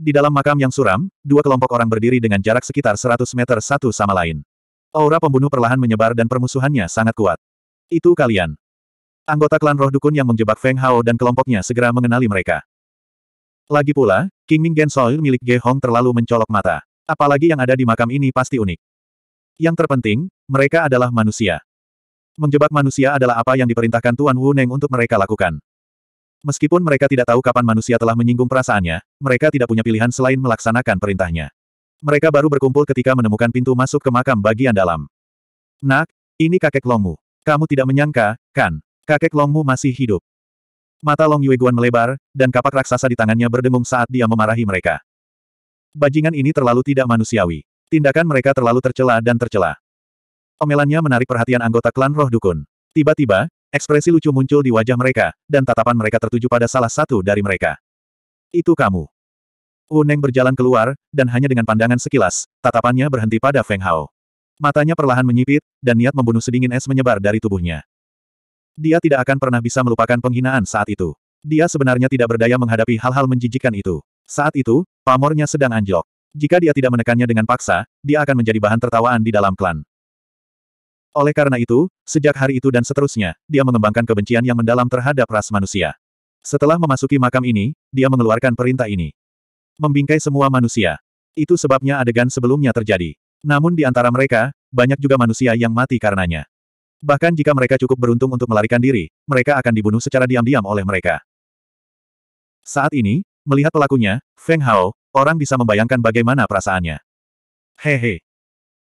Di dalam makam yang suram, dua kelompok orang berdiri dengan jarak sekitar 100 meter satu sama lain. Aura pembunuh perlahan menyebar dan permusuhannya sangat kuat. Itu kalian. Anggota klan roh dukun yang menjebak Feng Hao dan kelompoknya segera mengenali mereka. Lagi pula, King Ming Gen Soil milik Ge Hong terlalu mencolok mata. Apalagi yang ada di makam ini pasti unik. Yang terpenting, mereka adalah manusia. Menjebak manusia adalah apa yang diperintahkan Tuan Wu Neng untuk mereka lakukan. Meskipun mereka tidak tahu kapan manusia telah menyinggung perasaannya, mereka tidak punya pilihan selain melaksanakan perintahnya. Mereka baru berkumpul ketika menemukan pintu masuk ke makam bagian dalam. Nak, ini kakek Longmu. Kamu tidak menyangka, kan? Kakek Longmu masih hidup. Mata Long Yueguan melebar, dan kapak raksasa di tangannya berdengung saat dia memarahi mereka. Bajingan ini terlalu tidak manusiawi. Tindakan mereka terlalu tercela dan tercela. Omelannya menarik perhatian anggota klan roh dukun. Tiba-tiba, ekspresi lucu muncul di wajah mereka, dan tatapan mereka tertuju pada salah satu dari mereka. Itu kamu. Uneng berjalan keluar, dan hanya dengan pandangan sekilas, tatapannya berhenti pada Feng Hao. Matanya perlahan menyipit, dan niat membunuh sedingin es menyebar dari tubuhnya. Dia tidak akan pernah bisa melupakan penghinaan saat itu. Dia sebenarnya tidak berdaya menghadapi hal-hal menjijikan itu. Saat itu, pamornya sedang anjlok. Jika dia tidak menekannya dengan paksa, dia akan menjadi bahan tertawaan di dalam klan. Oleh karena itu, sejak hari itu dan seterusnya, dia mengembangkan kebencian yang mendalam terhadap ras manusia. Setelah memasuki makam ini, dia mengeluarkan perintah ini. Membingkai semua manusia. Itu sebabnya adegan sebelumnya terjadi. Namun di antara mereka, banyak juga manusia yang mati karenanya. Bahkan jika mereka cukup beruntung untuk melarikan diri, mereka akan dibunuh secara diam-diam oleh mereka. Saat ini, melihat pelakunya, Feng Hao, orang bisa membayangkan bagaimana perasaannya. Hehe.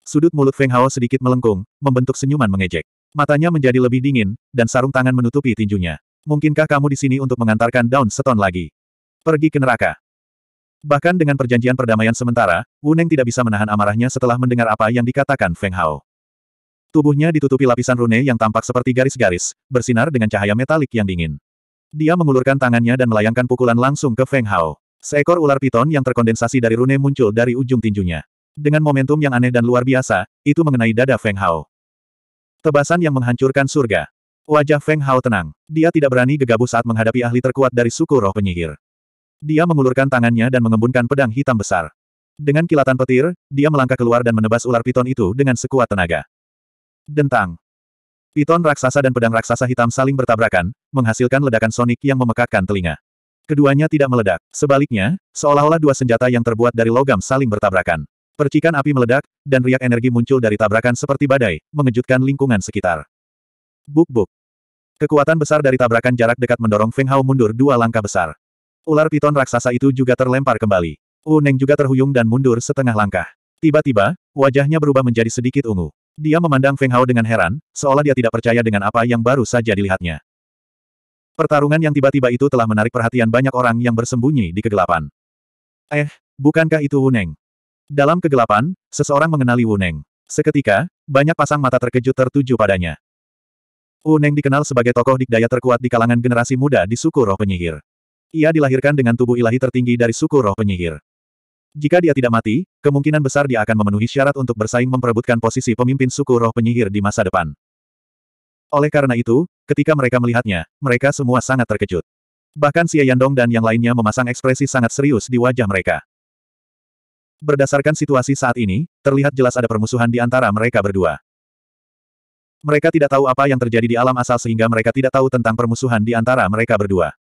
Sudut mulut Feng Hao sedikit melengkung, membentuk senyuman mengejek. Matanya menjadi lebih dingin, dan sarung tangan menutupi tinjunya. Mungkinkah kamu di sini untuk mengantarkan daun seton lagi? Pergi ke neraka. Bahkan dengan perjanjian perdamaian sementara, Wu Neng tidak bisa menahan amarahnya setelah mendengar apa yang dikatakan Feng Hao. Tubuhnya ditutupi lapisan rune yang tampak seperti garis-garis, bersinar dengan cahaya metalik yang dingin. Dia mengulurkan tangannya dan melayangkan pukulan langsung ke Feng Hao. Seekor ular piton yang terkondensasi dari rune muncul dari ujung tinjunya. Dengan momentum yang aneh dan luar biasa, itu mengenai dada Feng Hao. Tebasan yang menghancurkan surga. Wajah Feng Hao tenang. Dia tidak berani gegabah saat menghadapi ahli terkuat dari suku roh penyihir. Dia mengulurkan tangannya dan mengembunkan pedang hitam besar. Dengan kilatan petir, dia melangkah keluar dan menebas ular piton itu dengan sekuat tenaga. Dentang. Piton raksasa dan pedang raksasa hitam saling bertabrakan, menghasilkan ledakan sonik yang memekakkan telinga. Keduanya tidak meledak. Sebaliknya, seolah-olah dua senjata yang terbuat dari logam saling bertabrakan. Percikan api meledak, dan riak energi muncul dari tabrakan seperti badai, mengejutkan lingkungan sekitar. Buk-buk. Kekuatan besar dari tabrakan jarak dekat mendorong Feng Hao mundur dua langkah besar. Ular piton raksasa itu juga terlempar kembali. Wu Neng juga terhuyung dan mundur setengah langkah. Tiba-tiba, wajahnya berubah menjadi sedikit ungu. Dia memandang Feng Hao dengan heran, seolah dia tidak percaya dengan apa yang baru saja dilihatnya. Pertarungan yang tiba-tiba itu telah menarik perhatian banyak orang yang bersembunyi di kegelapan. Eh, bukankah itu Wuneng? Dalam kegelapan, seseorang mengenali Wuneng. Seketika, banyak pasang mata terkejut tertuju padanya. Wuneng dikenal sebagai tokoh dikdaya terkuat di kalangan generasi muda di suku roh penyihir. Ia dilahirkan dengan tubuh ilahi tertinggi dari suku roh penyihir. Jika dia tidak mati, kemungkinan besar dia akan memenuhi syarat untuk bersaing memperebutkan posisi pemimpin suku roh penyihir di masa depan. Oleh karena itu, ketika mereka melihatnya, mereka semua sangat terkejut. Bahkan Xie Yandong dan yang lainnya memasang ekspresi sangat serius di wajah mereka. Berdasarkan situasi saat ini, terlihat jelas ada permusuhan di antara mereka berdua. Mereka tidak tahu apa yang terjadi di alam asal sehingga mereka tidak tahu tentang permusuhan di antara mereka berdua.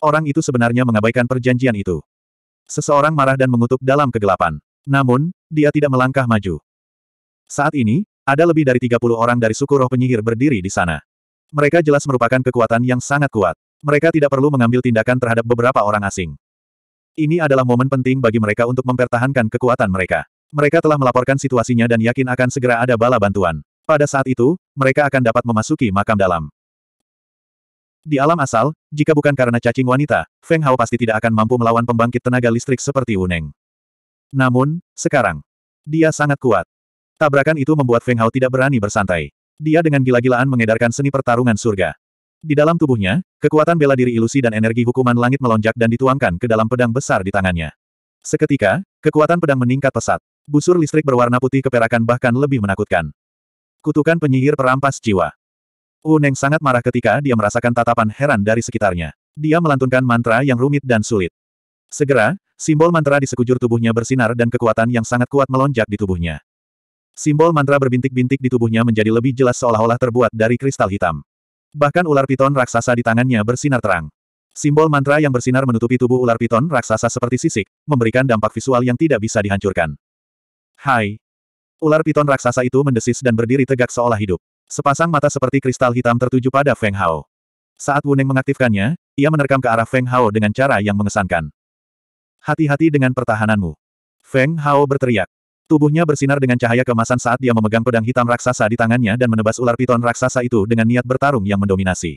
Orang itu sebenarnya mengabaikan perjanjian itu. Seseorang marah dan mengutuk dalam kegelapan. Namun, dia tidak melangkah maju. Saat ini, ada lebih dari 30 orang dari suku roh penyihir berdiri di sana. Mereka jelas merupakan kekuatan yang sangat kuat. Mereka tidak perlu mengambil tindakan terhadap beberapa orang asing. Ini adalah momen penting bagi mereka untuk mempertahankan kekuatan mereka. Mereka telah melaporkan situasinya dan yakin akan segera ada bala bantuan. Pada saat itu, mereka akan dapat memasuki makam dalam. Di alam asal, jika bukan karena cacing wanita, Feng Hao pasti tidak akan mampu melawan pembangkit tenaga listrik seperti Wuneng. Namun, sekarang, dia sangat kuat. Tabrakan itu membuat Feng Hao tidak berani bersantai. Dia dengan gila-gilaan mengedarkan seni pertarungan surga. Di dalam tubuhnya, kekuatan bela diri ilusi dan energi hukuman langit melonjak dan dituangkan ke dalam pedang besar di tangannya. Seketika, kekuatan pedang meningkat pesat. Busur listrik berwarna putih keperakan bahkan lebih menakutkan. Kutukan penyihir perampas jiwa. Uneng sangat marah ketika dia merasakan tatapan heran dari sekitarnya. Dia melantunkan mantra yang rumit dan sulit. Segera, simbol mantra di sekujur tubuhnya bersinar dan kekuatan yang sangat kuat melonjak di tubuhnya. Simbol mantra berbintik-bintik di tubuhnya menjadi lebih jelas seolah-olah terbuat dari kristal hitam. Bahkan ular piton raksasa di tangannya bersinar terang. Simbol mantra yang bersinar menutupi tubuh ular piton raksasa seperti sisik, memberikan dampak visual yang tidak bisa dihancurkan. Hai! Ular piton raksasa itu mendesis dan berdiri tegak seolah hidup. Sepasang mata seperti kristal hitam tertuju pada Feng Hao. Saat Wu mengaktifkannya, ia menerkam ke arah Feng Hao dengan cara yang mengesankan. Hati-hati dengan pertahananmu. Feng Hao berteriak. Tubuhnya bersinar dengan cahaya kemasan saat dia memegang pedang hitam raksasa di tangannya dan menebas ular piton raksasa itu dengan niat bertarung yang mendominasi.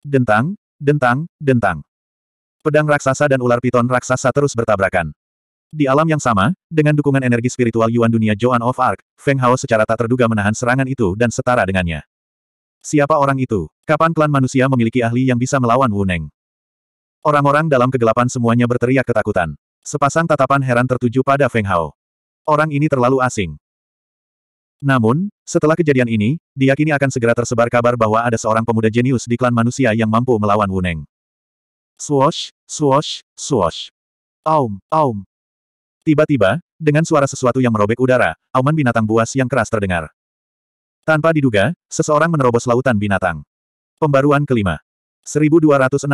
Dentang, dentang, dentang. Pedang raksasa dan ular piton raksasa terus bertabrakan. Di alam yang sama, dengan dukungan energi spiritual Yuan dunia Joan of Arc, Feng Hao secara tak terduga menahan serangan itu dan setara dengannya. Siapa orang itu? Kapan klan manusia memiliki ahli yang bisa melawan Wu Neng? Orang-orang dalam kegelapan semuanya berteriak ketakutan. Sepasang tatapan heran tertuju pada Feng Hao. Orang ini terlalu asing. Namun, setelah kejadian ini, diyakini akan segera tersebar kabar bahwa ada seorang pemuda jenius di klan manusia yang mampu melawan Wu Neng. swosh, swosh. Aum, aum, Tiba-tiba, dengan suara sesuatu yang merobek udara, auman binatang buas yang keras terdengar. Tanpa diduga, seseorang menerobos lautan binatang. Pembaruan kelima. 1216.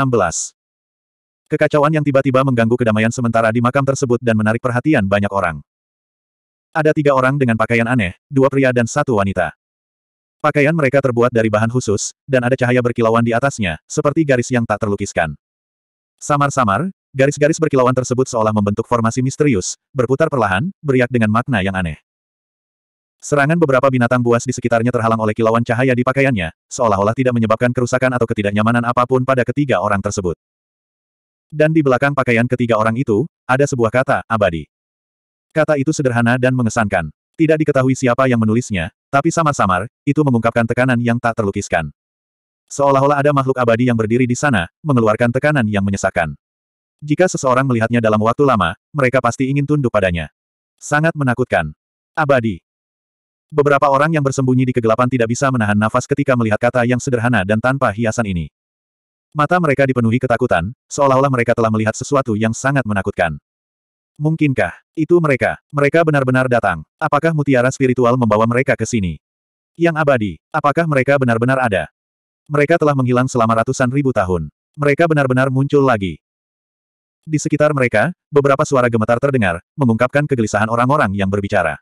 Kekacauan yang tiba-tiba mengganggu kedamaian sementara di makam tersebut dan menarik perhatian banyak orang. Ada tiga orang dengan pakaian aneh, dua pria dan satu wanita. Pakaian mereka terbuat dari bahan khusus, dan ada cahaya berkilauan di atasnya, seperti garis yang tak terlukiskan. Samar-samar, Garis-garis berkilauan tersebut seolah membentuk formasi misterius, berputar perlahan, beriak dengan makna yang aneh. Serangan beberapa binatang buas di sekitarnya terhalang oleh kilauan cahaya di pakaiannya, seolah-olah tidak menyebabkan kerusakan atau ketidaknyamanan apapun pada ketiga orang tersebut. Dan di belakang pakaian ketiga orang itu, ada sebuah kata, abadi. Kata itu sederhana dan mengesankan. Tidak diketahui siapa yang menulisnya, tapi samar-samar, itu mengungkapkan tekanan yang tak terlukiskan. Seolah-olah ada makhluk abadi yang berdiri di sana, mengeluarkan tekanan yang menyesakkan. Jika seseorang melihatnya dalam waktu lama, mereka pasti ingin tunduk padanya. Sangat menakutkan. Abadi. Beberapa orang yang bersembunyi di kegelapan tidak bisa menahan nafas ketika melihat kata yang sederhana dan tanpa hiasan ini. Mata mereka dipenuhi ketakutan, seolah-olah mereka telah melihat sesuatu yang sangat menakutkan. Mungkinkah itu mereka? Mereka benar-benar datang. Apakah mutiara spiritual membawa mereka ke sini? Yang abadi, apakah mereka benar-benar ada? Mereka telah menghilang selama ratusan ribu tahun. Mereka benar-benar muncul lagi. Di sekitar mereka, beberapa suara gemetar terdengar, mengungkapkan kegelisahan orang-orang yang berbicara.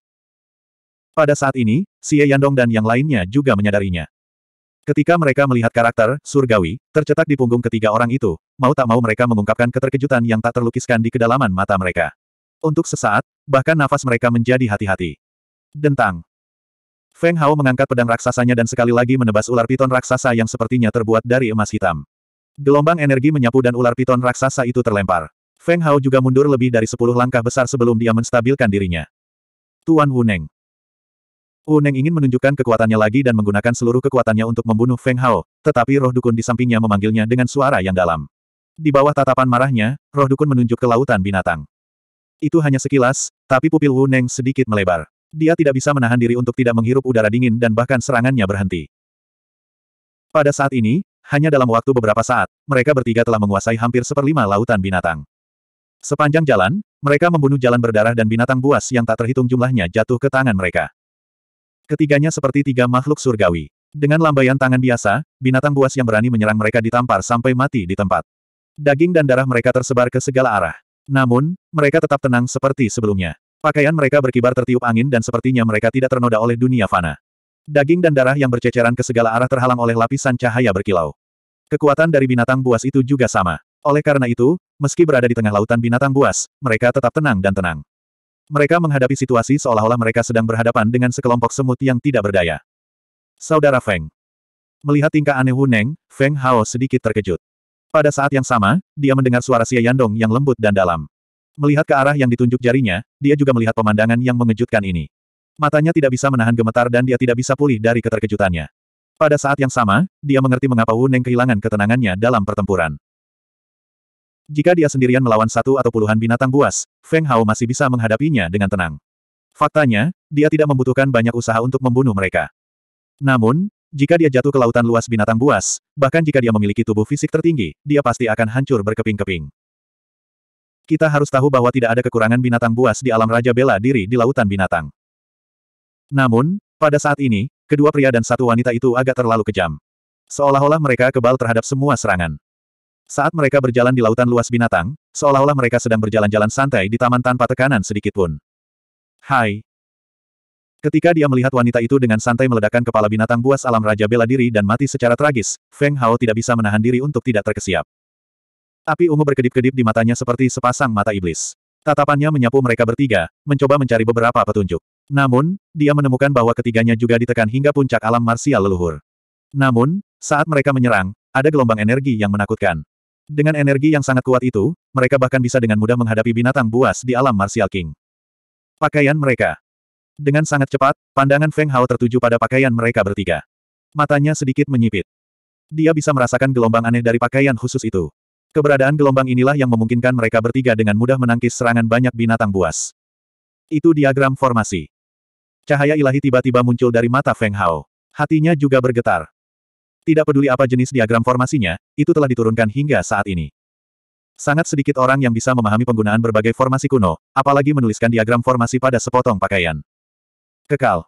Pada saat ini, Xie Yandong dan yang lainnya juga menyadarinya. Ketika mereka melihat karakter surgawi tercetak di punggung ketiga orang itu, mau tak mau mereka mengungkapkan keterkejutan yang tak terlukiskan di kedalaman mata mereka. Untuk sesaat, bahkan nafas mereka menjadi hati-hati. Dentang. Feng Hao mengangkat pedang raksasanya dan sekali lagi menebas ular piton raksasa yang sepertinya terbuat dari emas hitam. Gelombang energi menyapu dan ular piton raksasa itu terlempar. Feng Hao juga mundur lebih dari sepuluh langkah besar sebelum dia menstabilkan dirinya. Tuan Wuneng. Wuneng ingin menunjukkan kekuatannya lagi dan menggunakan seluruh kekuatannya untuk membunuh Feng Hao, tetapi roh dukun di sampingnya memanggilnya dengan suara yang dalam. Di bawah tatapan marahnya, roh dukun menunjuk ke lautan binatang. Itu hanya sekilas, tapi pupil Wuneng sedikit melebar. Dia tidak bisa menahan diri untuk tidak menghirup udara dingin dan bahkan serangannya berhenti. Pada saat ini, hanya dalam waktu beberapa saat, mereka bertiga telah menguasai hampir seperlima lautan binatang. Sepanjang jalan, mereka membunuh jalan berdarah dan binatang buas yang tak terhitung jumlahnya jatuh ke tangan mereka. Ketiganya seperti tiga makhluk surgawi. Dengan lambaian tangan biasa, binatang buas yang berani menyerang mereka ditampar sampai mati di tempat. Daging dan darah mereka tersebar ke segala arah. Namun, mereka tetap tenang seperti sebelumnya. Pakaian mereka berkibar tertiup angin dan sepertinya mereka tidak ternoda oleh dunia fana. Daging dan darah yang berceceran ke segala arah terhalang oleh lapisan cahaya berkilau. Kekuatan dari binatang buas itu juga sama. Oleh karena itu, meski berada di tengah lautan binatang buas, mereka tetap tenang dan tenang. Mereka menghadapi situasi seolah-olah mereka sedang berhadapan dengan sekelompok semut yang tidak berdaya. Saudara Feng. Melihat tingkah aneh Wu Neng, Feng Hao sedikit terkejut. Pada saat yang sama, dia mendengar suara Xie Yandong yang lembut dan dalam. Melihat ke arah yang ditunjuk jarinya, dia juga melihat pemandangan yang mengejutkan ini. Matanya tidak bisa menahan gemetar dan dia tidak bisa pulih dari keterkejutannya. Pada saat yang sama, dia mengerti mengapa Wu Neng kehilangan ketenangannya dalam pertempuran. Jika dia sendirian melawan satu atau puluhan binatang buas, Feng Hao masih bisa menghadapinya dengan tenang. Faktanya, dia tidak membutuhkan banyak usaha untuk membunuh mereka. Namun, jika dia jatuh ke lautan luas binatang buas, bahkan jika dia memiliki tubuh fisik tertinggi, dia pasti akan hancur berkeping-keping. Kita harus tahu bahwa tidak ada kekurangan binatang buas di alam Raja Bela Diri di lautan binatang. Namun, pada saat ini, kedua pria dan satu wanita itu agak terlalu kejam. Seolah-olah mereka kebal terhadap semua serangan. Saat mereka berjalan di lautan luas binatang, seolah-olah mereka sedang berjalan-jalan santai di taman tanpa tekanan sedikitpun. Hai. Ketika dia melihat wanita itu dengan santai meledakkan kepala binatang buas alam Raja bela diri dan mati secara tragis, Feng Hao tidak bisa menahan diri untuk tidak terkesiap. Api ungu berkedip-kedip di matanya seperti sepasang mata iblis. Tatapannya menyapu mereka bertiga, mencoba mencari beberapa petunjuk. Namun, dia menemukan bahwa ketiganya juga ditekan hingga puncak alam marsial leluhur. Namun, saat mereka menyerang, ada gelombang energi yang menakutkan. Dengan energi yang sangat kuat itu, mereka bahkan bisa dengan mudah menghadapi binatang buas di alam marsial king. Pakaian mereka. Dengan sangat cepat, pandangan Feng Hao tertuju pada pakaian mereka bertiga. Matanya sedikit menyipit. Dia bisa merasakan gelombang aneh dari pakaian khusus itu. Keberadaan gelombang inilah yang memungkinkan mereka bertiga dengan mudah menangkis serangan banyak binatang buas. Itu diagram formasi. Cahaya ilahi tiba-tiba muncul dari mata Feng Hao. Hatinya juga bergetar. Tidak peduli apa jenis diagram formasinya, itu telah diturunkan hingga saat ini. Sangat sedikit orang yang bisa memahami penggunaan berbagai formasi kuno, apalagi menuliskan diagram formasi pada sepotong pakaian. Kekal.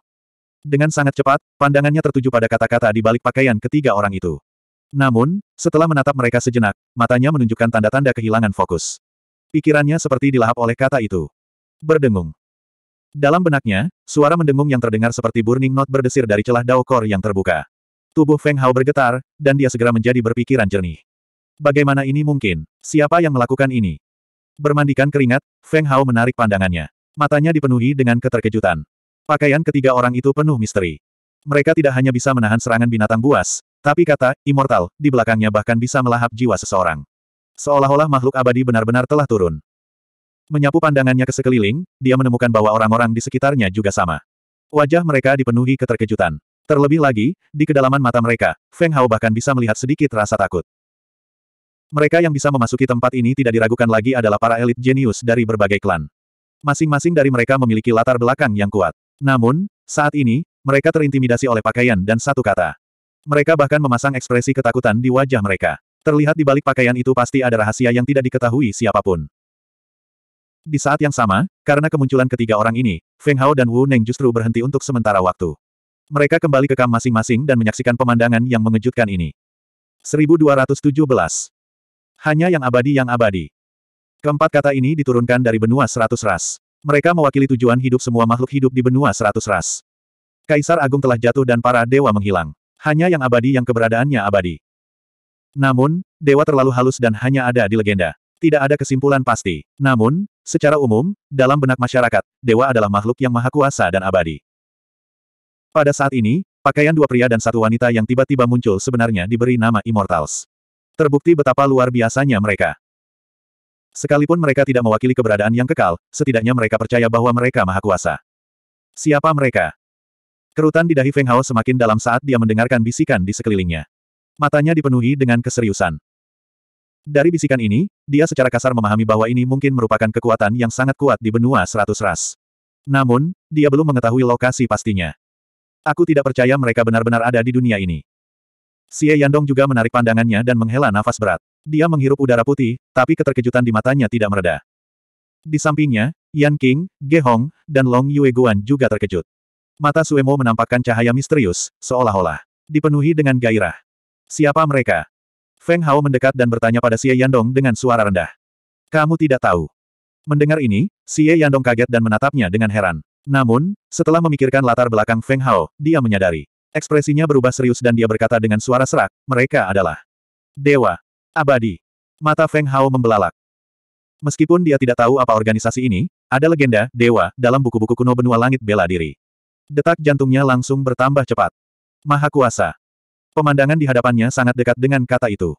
Dengan sangat cepat, pandangannya tertuju pada kata-kata di balik pakaian ketiga orang itu. Namun, setelah menatap mereka sejenak, matanya menunjukkan tanda-tanda kehilangan fokus. Pikirannya seperti dilahap oleh kata itu. Berdengung. Dalam benaknya, suara mendengung yang terdengar seperti burning note berdesir dari celah dao kor yang terbuka. Tubuh Feng Hao bergetar, dan dia segera menjadi berpikiran jernih. Bagaimana ini mungkin? Siapa yang melakukan ini? Bermandikan keringat, Feng Hao menarik pandangannya. Matanya dipenuhi dengan keterkejutan. Pakaian ketiga orang itu penuh misteri. Mereka tidak hanya bisa menahan serangan binatang buas, tapi kata, immortal, di belakangnya bahkan bisa melahap jiwa seseorang. Seolah-olah makhluk abadi benar-benar telah turun. Menyapu pandangannya ke sekeliling, dia menemukan bahwa orang-orang di sekitarnya juga sama. Wajah mereka dipenuhi keterkejutan. Terlebih lagi, di kedalaman mata mereka, Feng Hao bahkan bisa melihat sedikit rasa takut. Mereka yang bisa memasuki tempat ini tidak diragukan lagi adalah para elit jenius dari berbagai klan. Masing-masing dari mereka memiliki latar belakang yang kuat. Namun, saat ini, mereka terintimidasi oleh pakaian dan satu kata. Mereka bahkan memasang ekspresi ketakutan di wajah mereka. Terlihat di balik pakaian itu pasti ada rahasia yang tidak diketahui siapapun. Di saat yang sama, karena kemunculan ketiga orang ini, Feng Hao dan Wu Neng justru berhenti untuk sementara waktu. Mereka kembali ke kam masing-masing dan menyaksikan pemandangan yang mengejutkan ini. 1217. Hanya yang abadi yang abadi. Keempat kata ini diturunkan dari benua seratus ras. Mereka mewakili tujuan hidup semua makhluk hidup di benua seratus ras. Kaisar Agung telah jatuh dan para dewa menghilang. Hanya yang abadi yang keberadaannya abadi. Namun, dewa terlalu halus dan hanya ada di legenda. Tidak ada kesimpulan pasti. Namun, secara umum, dalam benak masyarakat, dewa adalah makhluk yang maha kuasa dan abadi. Pada saat ini, pakaian dua pria dan satu wanita yang tiba-tiba muncul sebenarnya diberi nama Immortals. Terbukti betapa luar biasanya mereka. Sekalipun mereka tidak mewakili keberadaan yang kekal, setidaknya mereka percaya bahwa mereka maha kuasa. Siapa mereka? Kerutan di dahi Feng Hao semakin dalam saat dia mendengarkan bisikan di sekelilingnya. Matanya dipenuhi dengan keseriusan. Dari bisikan ini, dia secara kasar memahami bahwa ini mungkin merupakan kekuatan yang sangat kuat di benua seratus ras. Namun, dia belum mengetahui lokasi pastinya. Aku tidak percaya mereka benar-benar ada di dunia ini. Xie Yandong juga menarik pandangannya dan menghela nafas berat. Dia menghirup udara putih, tapi keterkejutan di matanya tidak mereda. Di sampingnya, Yan King, Ge Hong, dan Long Yue Guan juga terkejut. Mata Suemo menampakkan cahaya misterius, seolah-olah dipenuhi dengan gairah. Siapa mereka? Feng Hao mendekat dan bertanya pada Xie Yandong dengan suara rendah. Kamu tidak tahu. Mendengar ini, Xie Yandong kaget dan menatapnya dengan heran. Namun, setelah memikirkan latar belakang Feng Hao, dia menyadari. Ekspresinya berubah serius dan dia berkata dengan suara serak, mereka adalah Dewa. Abadi. Mata Feng Hao membelalak. Meskipun dia tidak tahu apa organisasi ini, ada legenda, dewa, dalam buku-buku kuno benua langit bela diri. Detak jantungnya langsung bertambah cepat. Maha Kuasa. Pemandangan di hadapannya sangat dekat dengan kata itu.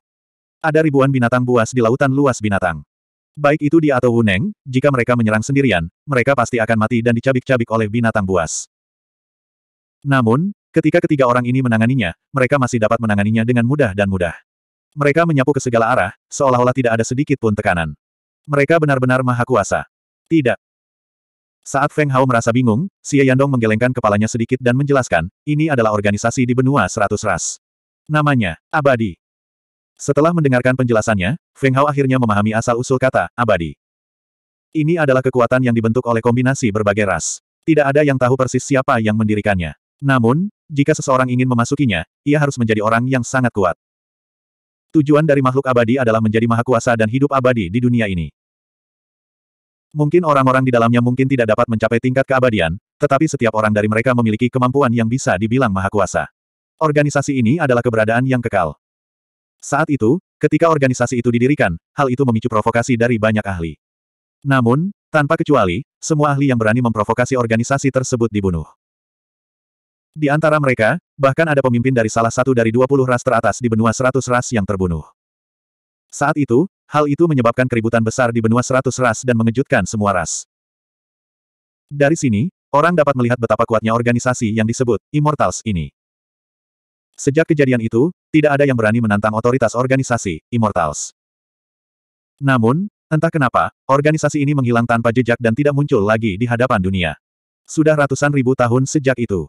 Ada ribuan binatang buas di lautan luas binatang. Baik itu dia atau Wuneng, jika mereka menyerang sendirian, mereka pasti akan mati dan dicabik-cabik oleh binatang buas. Namun, ketika ketiga orang ini menanganinya, mereka masih dapat menanganinya dengan mudah dan mudah. Mereka menyapu ke segala arah, seolah-olah tidak ada sedikit pun tekanan. Mereka benar-benar maha kuasa. Tidak. Saat Feng Hao merasa bingung, Xie Yandong menggelengkan kepalanya sedikit dan menjelaskan, ini adalah organisasi di benua seratus ras. Namanya, abadi. Setelah mendengarkan penjelasannya, Feng Hao akhirnya memahami asal-usul kata, abadi. Ini adalah kekuatan yang dibentuk oleh kombinasi berbagai ras. Tidak ada yang tahu persis siapa yang mendirikannya. Namun, jika seseorang ingin memasukinya, ia harus menjadi orang yang sangat kuat. Tujuan dari makhluk abadi adalah menjadi maha kuasa dan hidup abadi di dunia ini. Mungkin orang-orang di dalamnya mungkin tidak dapat mencapai tingkat keabadian, tetapi setiap orang dari mereka memiliki kemampuan yang bisa dibilang maha kuasa. Organisasi ini adalah keberadaan yang kekal. Saat itu, ketika organisasi itu didirikan, hal itu memicu provokasi dari banyak ahli. Namun, tanpa kecuali, semua ahli yang berani memprovokasi organisasi tersebut dibunuh. Di antara mereka, bahkan ada pemimpin dari salah satu dari 20 ras teratas di benua 100 ras yang terbunuh. Saat itu, hal itu menyebabkan keributan besar di benua 100 ras dan mengejutkan semua ras. Dari sini, orang dapat melihat betapa kuatnya organisasi yang disebut Immortals ini. Sejak kejadian itu, tidak ada yang berani menantang otoritas organisasi, Immortals. Namun, entah kenapa, organisasi ini menghilang tanpa jejak dan tidak muncul lagi di hadapan dunia. Sudah ratusan ribu tahun sejak itu.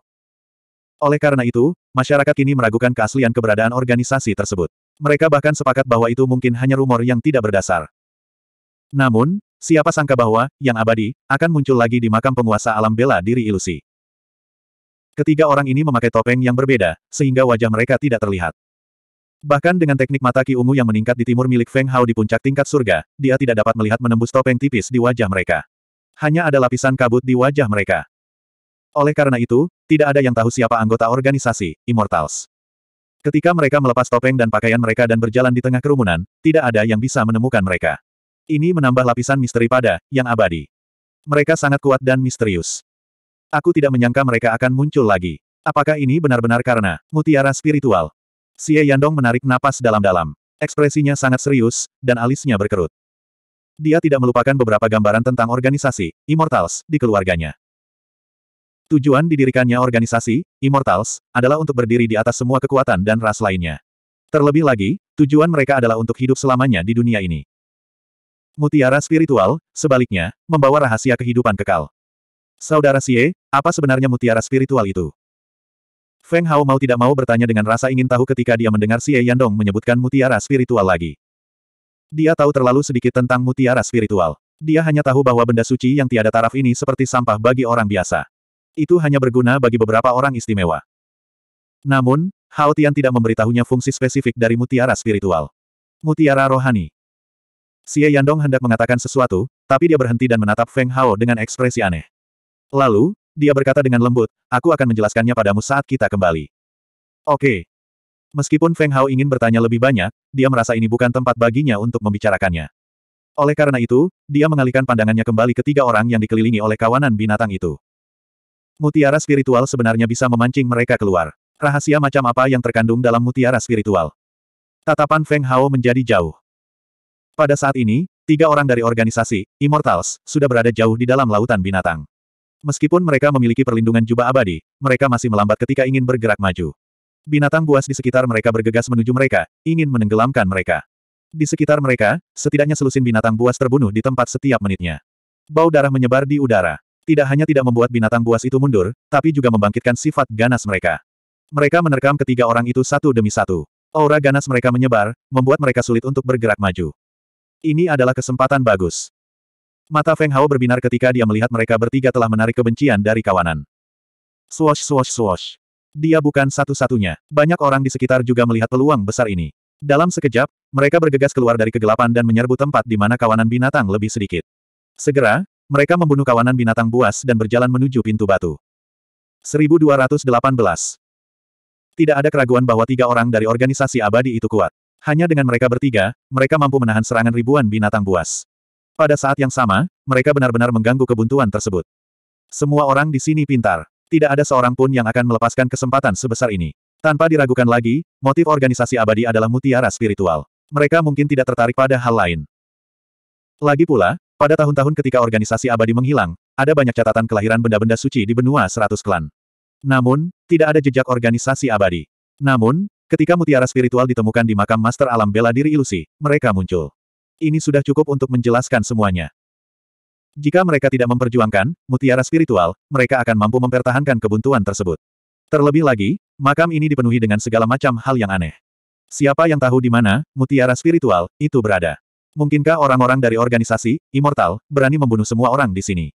Oleh karena itu, masyarakat kini meragukan keaslian keberadaan organisasi tersebut. Mereka bahkan sepakat bahwa itu mungkin hanya rumor yang tidak berdasar. Namun, siapa sangka bahwa, yang abadi, akan muncul lagi di makam penguasa alam bela diri ilusi. Ketiga orang ini memakai topeng yang berbeda, sehingga wajah mereka tidak terlihat. Bahkan dengan teknik mata Ki Ungu yang meningkat di timur milik Feng Hao di puncak tingkat surga, dia tidak dapat melihat menembus topeng tipis di wajah mereka. Hanya ada lapisan kabut di wajah mereka. Oleh karena itu, tidak ada yang tahu siapa anggota organisasi, Immortals. Ketika mereka melepas topeng dan pakaian mereka dan berjalan di tengah kerumunan, tidak ada yang bisa menemukan mereka. Ini menambah lapisan misteri pada, yang abadi. Mereka sangat kuat dan misterius. Aku tidak menyangka mereka akan muncul lagi. Apakah ini benar-benar karena mutiara spiritual? Xie Yandong menarik napas dalam-dalam. Ekspresinya sangat serius, dan alisnya berkerut. Dia tidak melupakan beberapa gambaran tentang organisasi, Immortals, di keluarganya. Tujuan didirikannya organisasi, Immortals, adalah untuk berdiri di atas semua kekuatan dan ras lainnya. Terlebih lagi, tujuan mereka adalah untuk hidup selamanya di dunia ini. Mutiara spiritual, sebaliknya, membawa rahasia kehidupan kekal. Saudara Xie, apa sebenarnya mutiara spiritual itu? Feng Hao mau tidak mau bertanya dengan rasa ingin tahu ketika dia mendengar Xie Yandong menyebutkan mutiara spiritual lagi. Dia tahu terlalu sedikit tentang mutiara spiritual. Dia hanya tahu bahwa benda suci yang tiada taraf ini seperti sampah bagi orang biasa. Itu hanya berguna bagi beberapa orang istimewa. Namun, Hao Tian tidak memberitahunya fungsi spesifik dari mutiara spiritual. Mutiara rohani. Xie Yandong hendak mengatakan sesuatu, tapi dia berhenti dan menatap Feng Hao dengan ekspresi aneh. Lalu, dia berkata dengan lembut, aku akan menjelaskannya padamu saat kita kembali. Oke. Meskipun Feng Hao ingin bertanya lebih banyak, dia merasa ini bukan tempat baginya untuk membicarakannya. Oleh karena itu, dia mengalihkan pandangannya kembali ke tiga orang yang dikelilingi oleh kawanan binatang itu. Mutiara spiritual sebenarnya bisa memancing mereka keluar. Rahasia macam apa yang terkandung dalam mutiara spiritual? Tatapan Feng Hao menjadi jauh. Pada saat ini, tiga orang dari organisasi, Immortals, sudah berada jauh di dalam lautan binatang. Meskipun mereka memiliki perlindungan jubah abadi, mereka masih melambat ketika ingin bergerak maju. Binatang buas di sekitar mereka bergegas menuju mereka, ingin menenggelamkan mereka. Di sekitar mereka, setidaknya selusin binatang buas terbunuh di tempat setiap menitnya. Bau darah menyebar di udara. Tidak hanya tidak membuat binatang buas itu mundur, tapi juga membangkitkan sifat ganas mereka. Mereka menerkam ketiga orang itu satu demi satu. Aura ganas mereka menyebar, membuat mereka sulit untuk bergerak maju. Ini adalah kesempatan bagus. Mata Feng Hao berbinar ketika dia melihat mereka bertiga telah menarik kebencian dari kawanan. Swash swash swash. Dia bukan satu-satunya. Banyak orang di sekitar juga melihat peluang besar ini. Dalam sekejap, mereka bergegas keluar dari kegelapan dan menyerbu tempat di mana kawanan binatang lebih sedikit. Segera, mereka membunuh kawanan binatang buas dan berjalan menuju pintu batu. 1218 Tidak ada keraguan bahwa tiga orang dari organisasi abadi itu kuat. Hanya dengan mereka bertiga, mereka mampu menahan serangan ribuan binatang buas. Pada saat yang sama, mereka benar-benar mengganggu kebuntuan tersebut. Semua orang di sini pintar. Tidak ada seorang pun yang akan melepaskan kesempatan sebesar ini. Tanpa diragukan lagi, motif organisasi abadi adalah mutiara spiritual. Mereka mungkin tidak tertarik pada hal lain. Lagi pula, pada tahun-tahun ketika organisasi abadi menghilang, ada banyak catatan kelahiran benda-benda suci di benua seratus klan. Namun, tidak ada jejak organisasi abadi. Namun, ketika mutiara spiritual ditemukan di makam master alam bela diri ilusi, mereka muncul. Ini sudah cukup untuk menjelaskan semuanya. Jika mereka tidak memperjuangkan mutiara spiritual, mereka akan mampu mempertahankan kebuntuan tersebut. Terlebih lagi, makam ini dipenuhi dengan segala macam hal yang aneh. Siapa yang tahu di mana mutiara spiritual itu berada? Mungkinkah orang-orang dari organisasi Immortal berani membunuh semua orang di sini?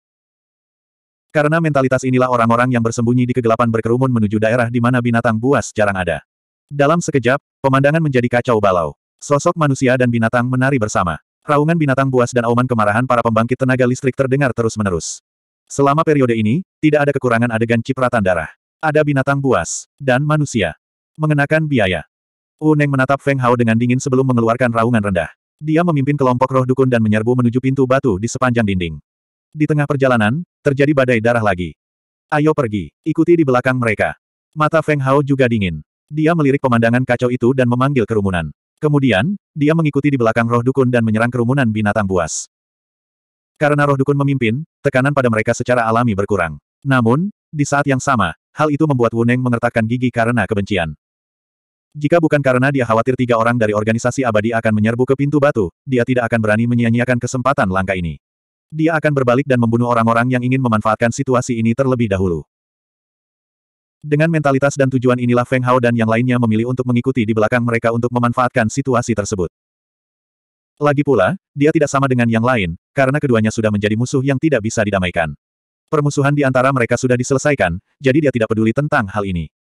Karena mentalitas inilah orang-orang yang bersembunyi di kegelapan berkerumun menuju daerah di mana binatang buas jarang ada. Dalam sekejap, pemandangan menjadi kacau balau. Sosok manusia dan binatang menari bersama. Raungan binatang buas dan auman kemarahan para pembangkit tenaga listrik terdengar terus-menerus. Selama periode ini, tidak ada kekurangan adegan cipratan darah. Ada binatang buas, dan manusia. Mengenakan biaya. Uneng menatap Feng Hao dengan dingin sebelum mengeluarkan raungan rendah. Dia memimpin kelompok roh dukun dan menyerbu menuju pintu batu di sepanjang dinding. Di tengah perjalanan, terjadi badai darah lagi. Ayo pergi, ikuti di belakang mereka. Mata Feng Hao juga dingin. Dia melirik pemandangan kacau itu dan memanggil kerumunan. Kemudian, dia mengikuti di belakang roh dukun dan menyerang kerumunan binatang buas. Karena roh dukun memimpin, tekanan pada mereka secara alami berkurang. Namun, di saat yang sama, hal itu membuat Wu mengertakkan gigi karena kebencian. Jika bukan karena dia khawatir tiga orang dari organisasi abadi akan menyerbu ke pintu batu, dia tidak akan berani menyia-nyiakan kesempatan langka ini. Dia akan berbalik dan membunuh orang-orang yang ingin memanfaatkan situasi ini terlebih dahulu. Dengan mentalitas dan tujuan inilah Feng Hao dan yang lainnya memilih untuk mengikuti di belakang mereka untuk memanfaatkan situasi tersebut. Lagi pula, dia tidak sama dengan yang lain, karena keduanya sudah menjadi musuh yang tidak bisa didamaikan. Permusuhan di antara mereka sudah diselesaikan, jadi dia tidak peduli tentang hal ini.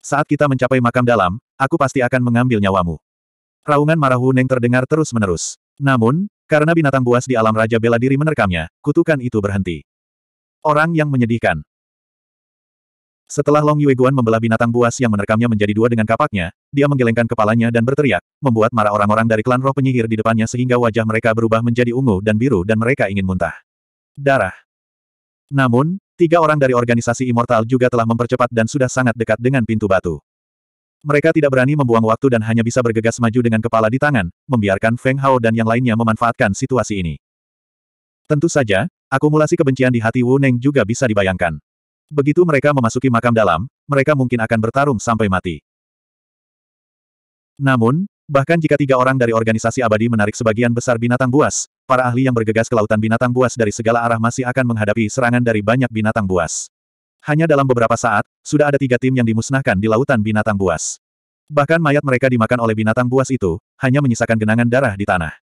Saat kita mencapai makam dalam, aku pasti akan mengambil nyawamu. Raungan marah Huneng Neng terdengar terus-menerus. Namun, karena binatang buas di alam Raja Bela Diri menerkamnya, kutukan itu berhenti. Orang yang menyedihkan. Setelah Long Yueguan membelah binatang buas yang menerkamnya menjadi dua dengan kapaknya, dia menggelengkan kepalanya dan berteriak, membuat marah orang-orang dari klan roh penyihir di depannya sehingga wajah mereka berubah menjadi ungu dan biru dan mereka ingin muntah. Darah. Namun, tiga orang dari organisasi Immortal juga telah mempercepat dan sudah sangat dekat dengan pintu batu. Mereka tidak berani membuang waktu dan hanya bisa bergegas maju dengan kepala di tangan, membiarkan Feng Hao dan yang lainnya memanfaatkan situasi ini. Tentu saja, akumulasi kebencian di hati Wu Neng juga bisa dibayangkan. Begitu mereka memasuki makam dalam, mereka mungkin akan bertarung sampai mati. Namun, bahkan jika tiga orang dari organisasi abadi menarik sebagian besar binatang buas, para ahli yang bergegas ke lautan binatang buas dari segala arah masih akan menghadapi serangan dari banyak binatang buas. Hanya dalam beberapa saat, sudah ada tiga tim yang dimusnahkan di lautan binatang buas. Bahkan mayat mereka dimakan oleh binatang buas itu, hanya menyisakan genangan darah di tanah.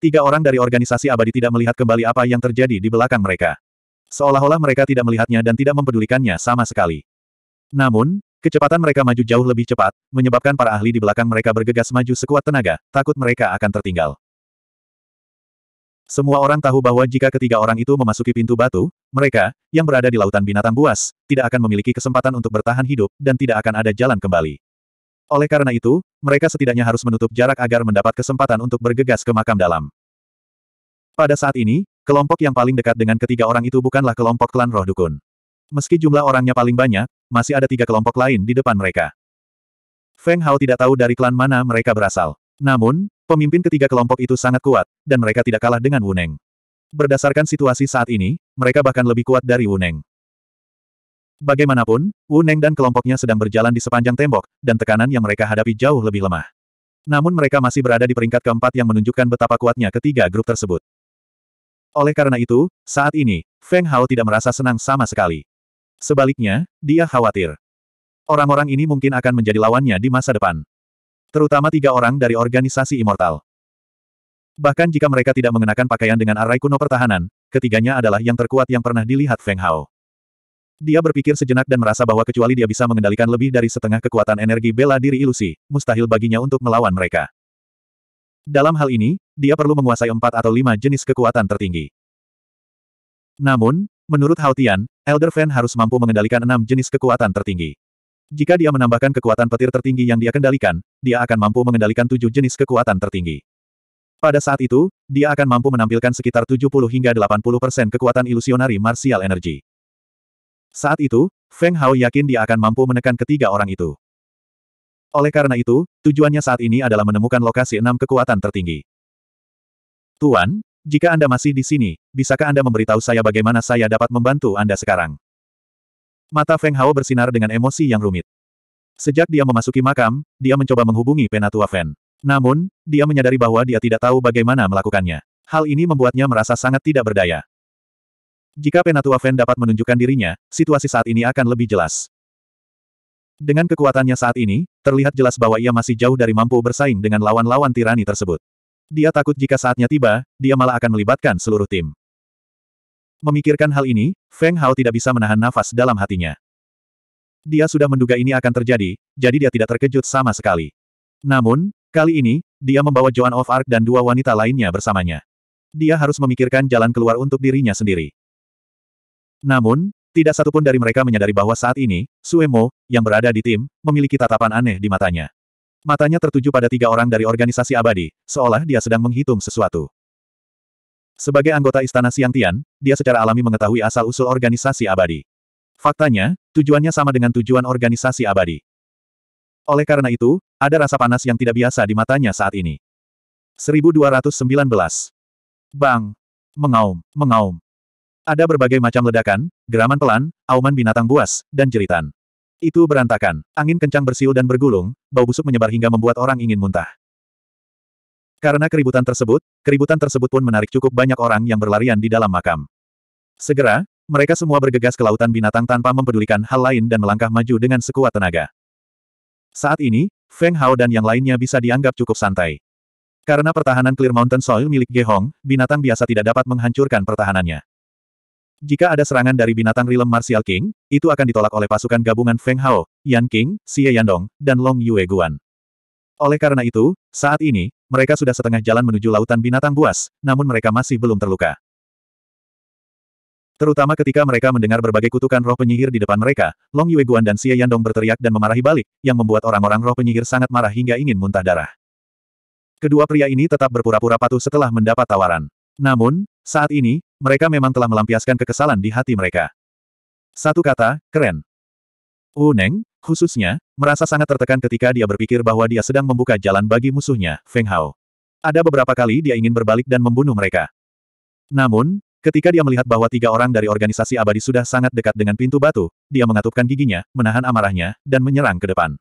Tiga orang dari organisasi abadi tidak melihat kembali apa yang terjadi di belakang mereka. Seolah-olah mereka tidak melihatnya dan tidak mempedulikannya sama sekali. Namun, kecepatan mereka maju jauh lebih cepat, menyebabkan para ahli di belakang mereka bergegas maju sekuat tenaga, takut mereka akan tertinggal. Semua orang tahu bahwa jika ketiga orang itu memasuki pintu batu, mereka, yang berada di lautan binatang buas, tidak akan memiliki kesempatan untuk bertahan hidup, dan tidak akan ada jalan kembali. Oleh karena itu, mereka setidaknya harus menutup jarak agar mendapat kesempatan untuk bergegas ke makam dalam. Pada saat ini, Kelompok yang paling dekat dengan ketiga orang itu bukanlah kelompok klan roh dukun. Meski jumlah orangnya paling banyak, masih ada tiga kelompok lain di depan mereka. Feng Hao tidak tahu dari klan mana mereka berasal. Namun, pemimpin ketiga kelompok itu sangat kuat, dan mereka tidak kalah dengan Wuneng. Berdasarkan situasi saat ini, mereka bahkan lebih kuat dari Wuneng. Bagaimanapun, Wuneng dan kelompoknya sedang berjalan di sepanjang tembok, dan tekanan yang mereka hadapi jauh lebih lemah. Namun mereka masih berada di peringkat keempat yang menunjukkan betapa kuatnya ketiga grup tersebut. Oleh karena itu, saat ini, Feng Hao tidak merasa senang sama sekali. Sebaliknya, dia khawatir. Orang-orang ini mungkin akan menjadi lawannya di masa depan. Terutama tiga orang dari organisasi Immortal. Bahkan jika mereka tidak mengenakan pakaian dengan arai kuno pertahanan, ketiganya adalah yang terkuat yang pernah dilihat Feng Hao. Dia berpikir sejenak dan merasa bahwa kecuali dia bisa mengendalikan lebih dari setengah kekuatan energi bela diri ilusi, mustahil baginya untuk melawan mereka. Dalam hal ini, dia perlu menguasai empat atau lima jenis kekuatan tertinggi. Namun, menurut Haotian, Elder Fan harus mampu mengendalikan enam jenis kekuatan tertinggi. Jika dia menambahkan kekuatan petir tertinggi yang dia kendalikan, dia akan mampu mengendalikan tujuh jenis kekuatan tertinggi. Pada saat itu, dia akan mampu menampilkan sekitar 70 hingga 80 persen kekuatan ilusionari martial energi. Saat itu, Feng Hao yakin dia akan mampu menekan ketiga orang itu. Oleh karena itu, tujuannya saat ini adalah menemukan lokasi enam kekuatan tertinggi. Tuan, jika Anda masih di sini, bisakah Anda memberitahu saya bagaimana saya dapat membantu Anda sekarang? Mata Feng Hao bersinar dengan emosi yang rumit. Sejak dia memasuki makam, dia mencoba menghubungi Penatua Fen. Namun, dia menyadari bahwa dia tidak tahu bagaimana melakukannya. Hal ini membuatnya merasa sangat tidak berdaya. Jika Penatua Fen dapat menunjukkan dirinya, situasi saat ini akan lebih jelas. Dengan kekuatannya saat ini, Terlihat jelas bahwa ia masih jauh dari mampu bersaing dengan lawan-lawan tirani tersebut. Dia takut jika saatnya tiba, dia malah akan melibatkan seluruh tim. Memikirkan hal ini, Feng Hao tidak bisa menahan nafas dalam hatinya. Dia sudah menduga ini akan terjadi, jadi dia tidak terkejut sama sekali. Namun, kali ini, dia membawa Joan of Arc dan dua wanita lainnya bersamanya. Dia harus memikirkan jalan keluar untuk dirinya sendiri. Namun, tidak satupun dari mereka menyadari bahwa saat ini, Suemo, yang berada di tim, memiliki tatapan aneh di matanya. Matanya tertuju pada tiga orang dari organisasi abadi, seolah dia sedang menghitung sesuatu. Sebagai anggota Istana Siangtian, dia secara alami mengetahui asal-usul organisasi abadi. Faktanya, tujuannya sama dengan tujuan organisasi abadi. Oleh karena itu, ada rasa panas yang tidak biasa di matanya saat ini. 1219. Bang. Mengaum, mengaum. Ada berbagai macam ledakan, geraman pelan, auman binatang buas, dan jeritan. Itu berantakan. Angin kencang bersiul dan bergulung, bau busuk menyebar hingga membuat orang ingin muntah. Karena keributan tersebut, keributan tersebut pun menarik cukup banyak orang yang berlarian di dalam makam. Segera, mereka semua bergegas ke lautan binatang tanpa mempedulikan hal lain dan melangkah maju dengan sekuat tenaga. Saat ini, Feng Hao dan yang lainnya bisa dianggap cukup santai. Karena pertahanan Clear Mountain Soil milik Gehong, binatang biasa tidak dapat menghancurkan pertahanannya. Jika ada serangan dari binatang rilem Martial King, itu akan ditolak oleh pasukan gabungan Feng Hao, Yan King, Xie Yandong, dan Long Yue Guan. Oleh karena itu, saat ini, mereka sudah setengah jalan menuju lautan binatang buas, namun mereka masih belum terluka. Terutama ketika mereka mendengar berbagai kutukan roh penyihir di depan mereka, Long Yue Guan dan Xie Yandong berteriak dan memarahi balik, yang membuat orang-orang roh penyihir sangat marah hingga ingin muntah darah. Kedua pria ini tetap berpura-pura patuh setelah mendapat tawaran. Namun, saat ini, mereka memang telah melampiaskan kekesalan di hati mereka. Satu kata, keren. Wu oh, Neng, khususnya, merasa sangat tertekan ketika dia berpikir bahwa dia sedang membuka jalan bagi musuhnya, Feng Hao. Ada beberapa kali dia ingin berbalik dan membunuh mereka. Namun, ketika dia melihat bahwa tiga orang dari organisasi abadi sudah sangat dekat dengan pintu batu, dia mengatupkan giginya, menahan amarahnya, dan menyerang ke depan.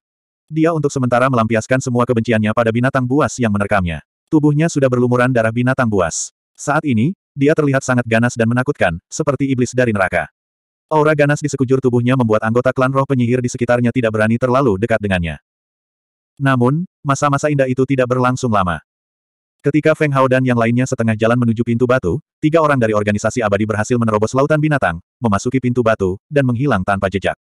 Dia untuk sementara melampiaskan semua kebenciannya pada binatang buas yang menerkamnya. Tubuhnya sudah berlumuran darah binatang buas. Saat ini, dia terlihat sangat ganas dan menakutkan, seperti iblis dari neraka. Aura ganas di sekujur tubuhnya membuat anggota klan roh penyihir di sekitarnya tidak berani terlalu dekat dengannya. Namun, masa-masa indah itu tidak berlangsung lama. Ketika Feng Hao dan yang lainnya setengah jalan menuju pintu batu, tiga orang dari organisasi abadi berhasil menerobos lautan binatang, memasuki pintu batu, dan menghilang tanpa jejak.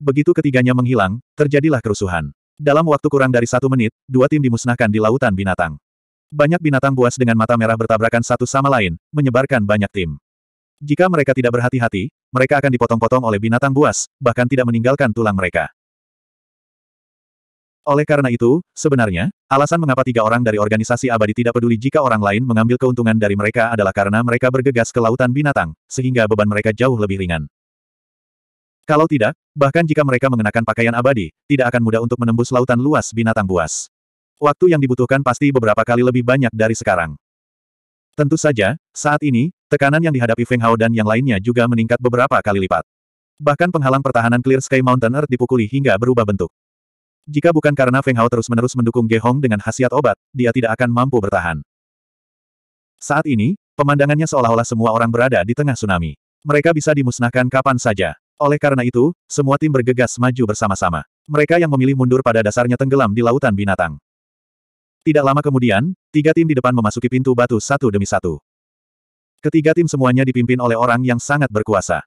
Begitu ketiganya menghilang, terjadilah kerusuhan. Dalam waktu kurang dari satu menit, dua tim dimusnahkan di lautan binatang. Banyak binatang buas dengan mata merah bertabrakan satu sama lain, menyebarkan banyak tim. Jika mereka tidak berhati-hati, mereka akan dipotong-potong oleh binatang buas, bahkan tidak meninggalkan tulang mereka. Oleh karena itu, sebenarnya, alasan mengapa tiga orang dari organisasi abadi tidak peduli jika orang lain mengambil keuntungan dari mereka adalah karena mereka bergegas ke lautan binatang, sehingga beban mereka jauh lebih ringan. Kalau tidak, bahkan jika mereka mengenakan pakaian abadi, tidak akan mudah untuk menembus lautan luas binatang buas. Waktu yang dibutuhkan pasti beberapa kali lebih banyak dari sekarang. Tentu saja, saat ini, tekanan yang dihadapi Feng Hao dan yang lainnya juga meningkat beberapa kali lipat. Bahkan penghalang pertahanan Clear Sky Mountain Earth dipukuli hingga berubah bentuk. Jika bukan karena Feng Hao terus-menerus mendukung Ge Hong dengan khasiat obat, dia tidak akan mampu bertahan. Saat ini, pemandangannya seolah-olah semua orang berada di tengah tsunami. Mereka bisa dimusnahkan kapan saja. Oleh karena itu, semua tim bergegas maju bersama-sama. Mereka yang memilih mundur pada dasarnya tenggelam di lautan binatang. Tidak lama kemudian, tiga tim di depan memasuki pintu batu satu demi satu. Ketiga tim semuanya dipimpin oleh orang yang sangat berkuasa.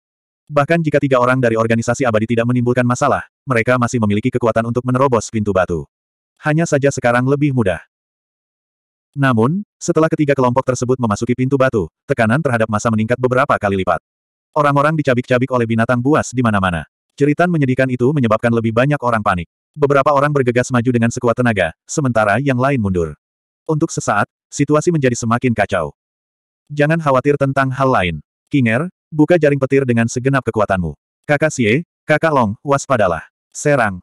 Bahkan jika tiga orang dari organisasi abadi tidak menimbulkan masalah, mereka masih memiliki kekuatan untuk menerobos pintu batu. Hanya saja sekarang lebih mudah. Namun, setelah ketiga kelompok tersebut memasuki pintu batu, tekanan terhadap masa meningkat beberapa kali lipat. Orang-orang dicabik-cabik oleh binatang buas di mana-mana. Ceritan menyedihkan itu menyebabkan lebih banyak orang panik. Beberapa orang bergegas maju dengan sekuat tenaga, sementara yang lain mundur. Untuk sesaat, situasi menjadi semakin kacau. Jangan khawatir tentang hal lain. Kinger, buka jaring petir dengan segenap kekuatanmu. Kakak Sie, kakak Long, waspadalah. Serang.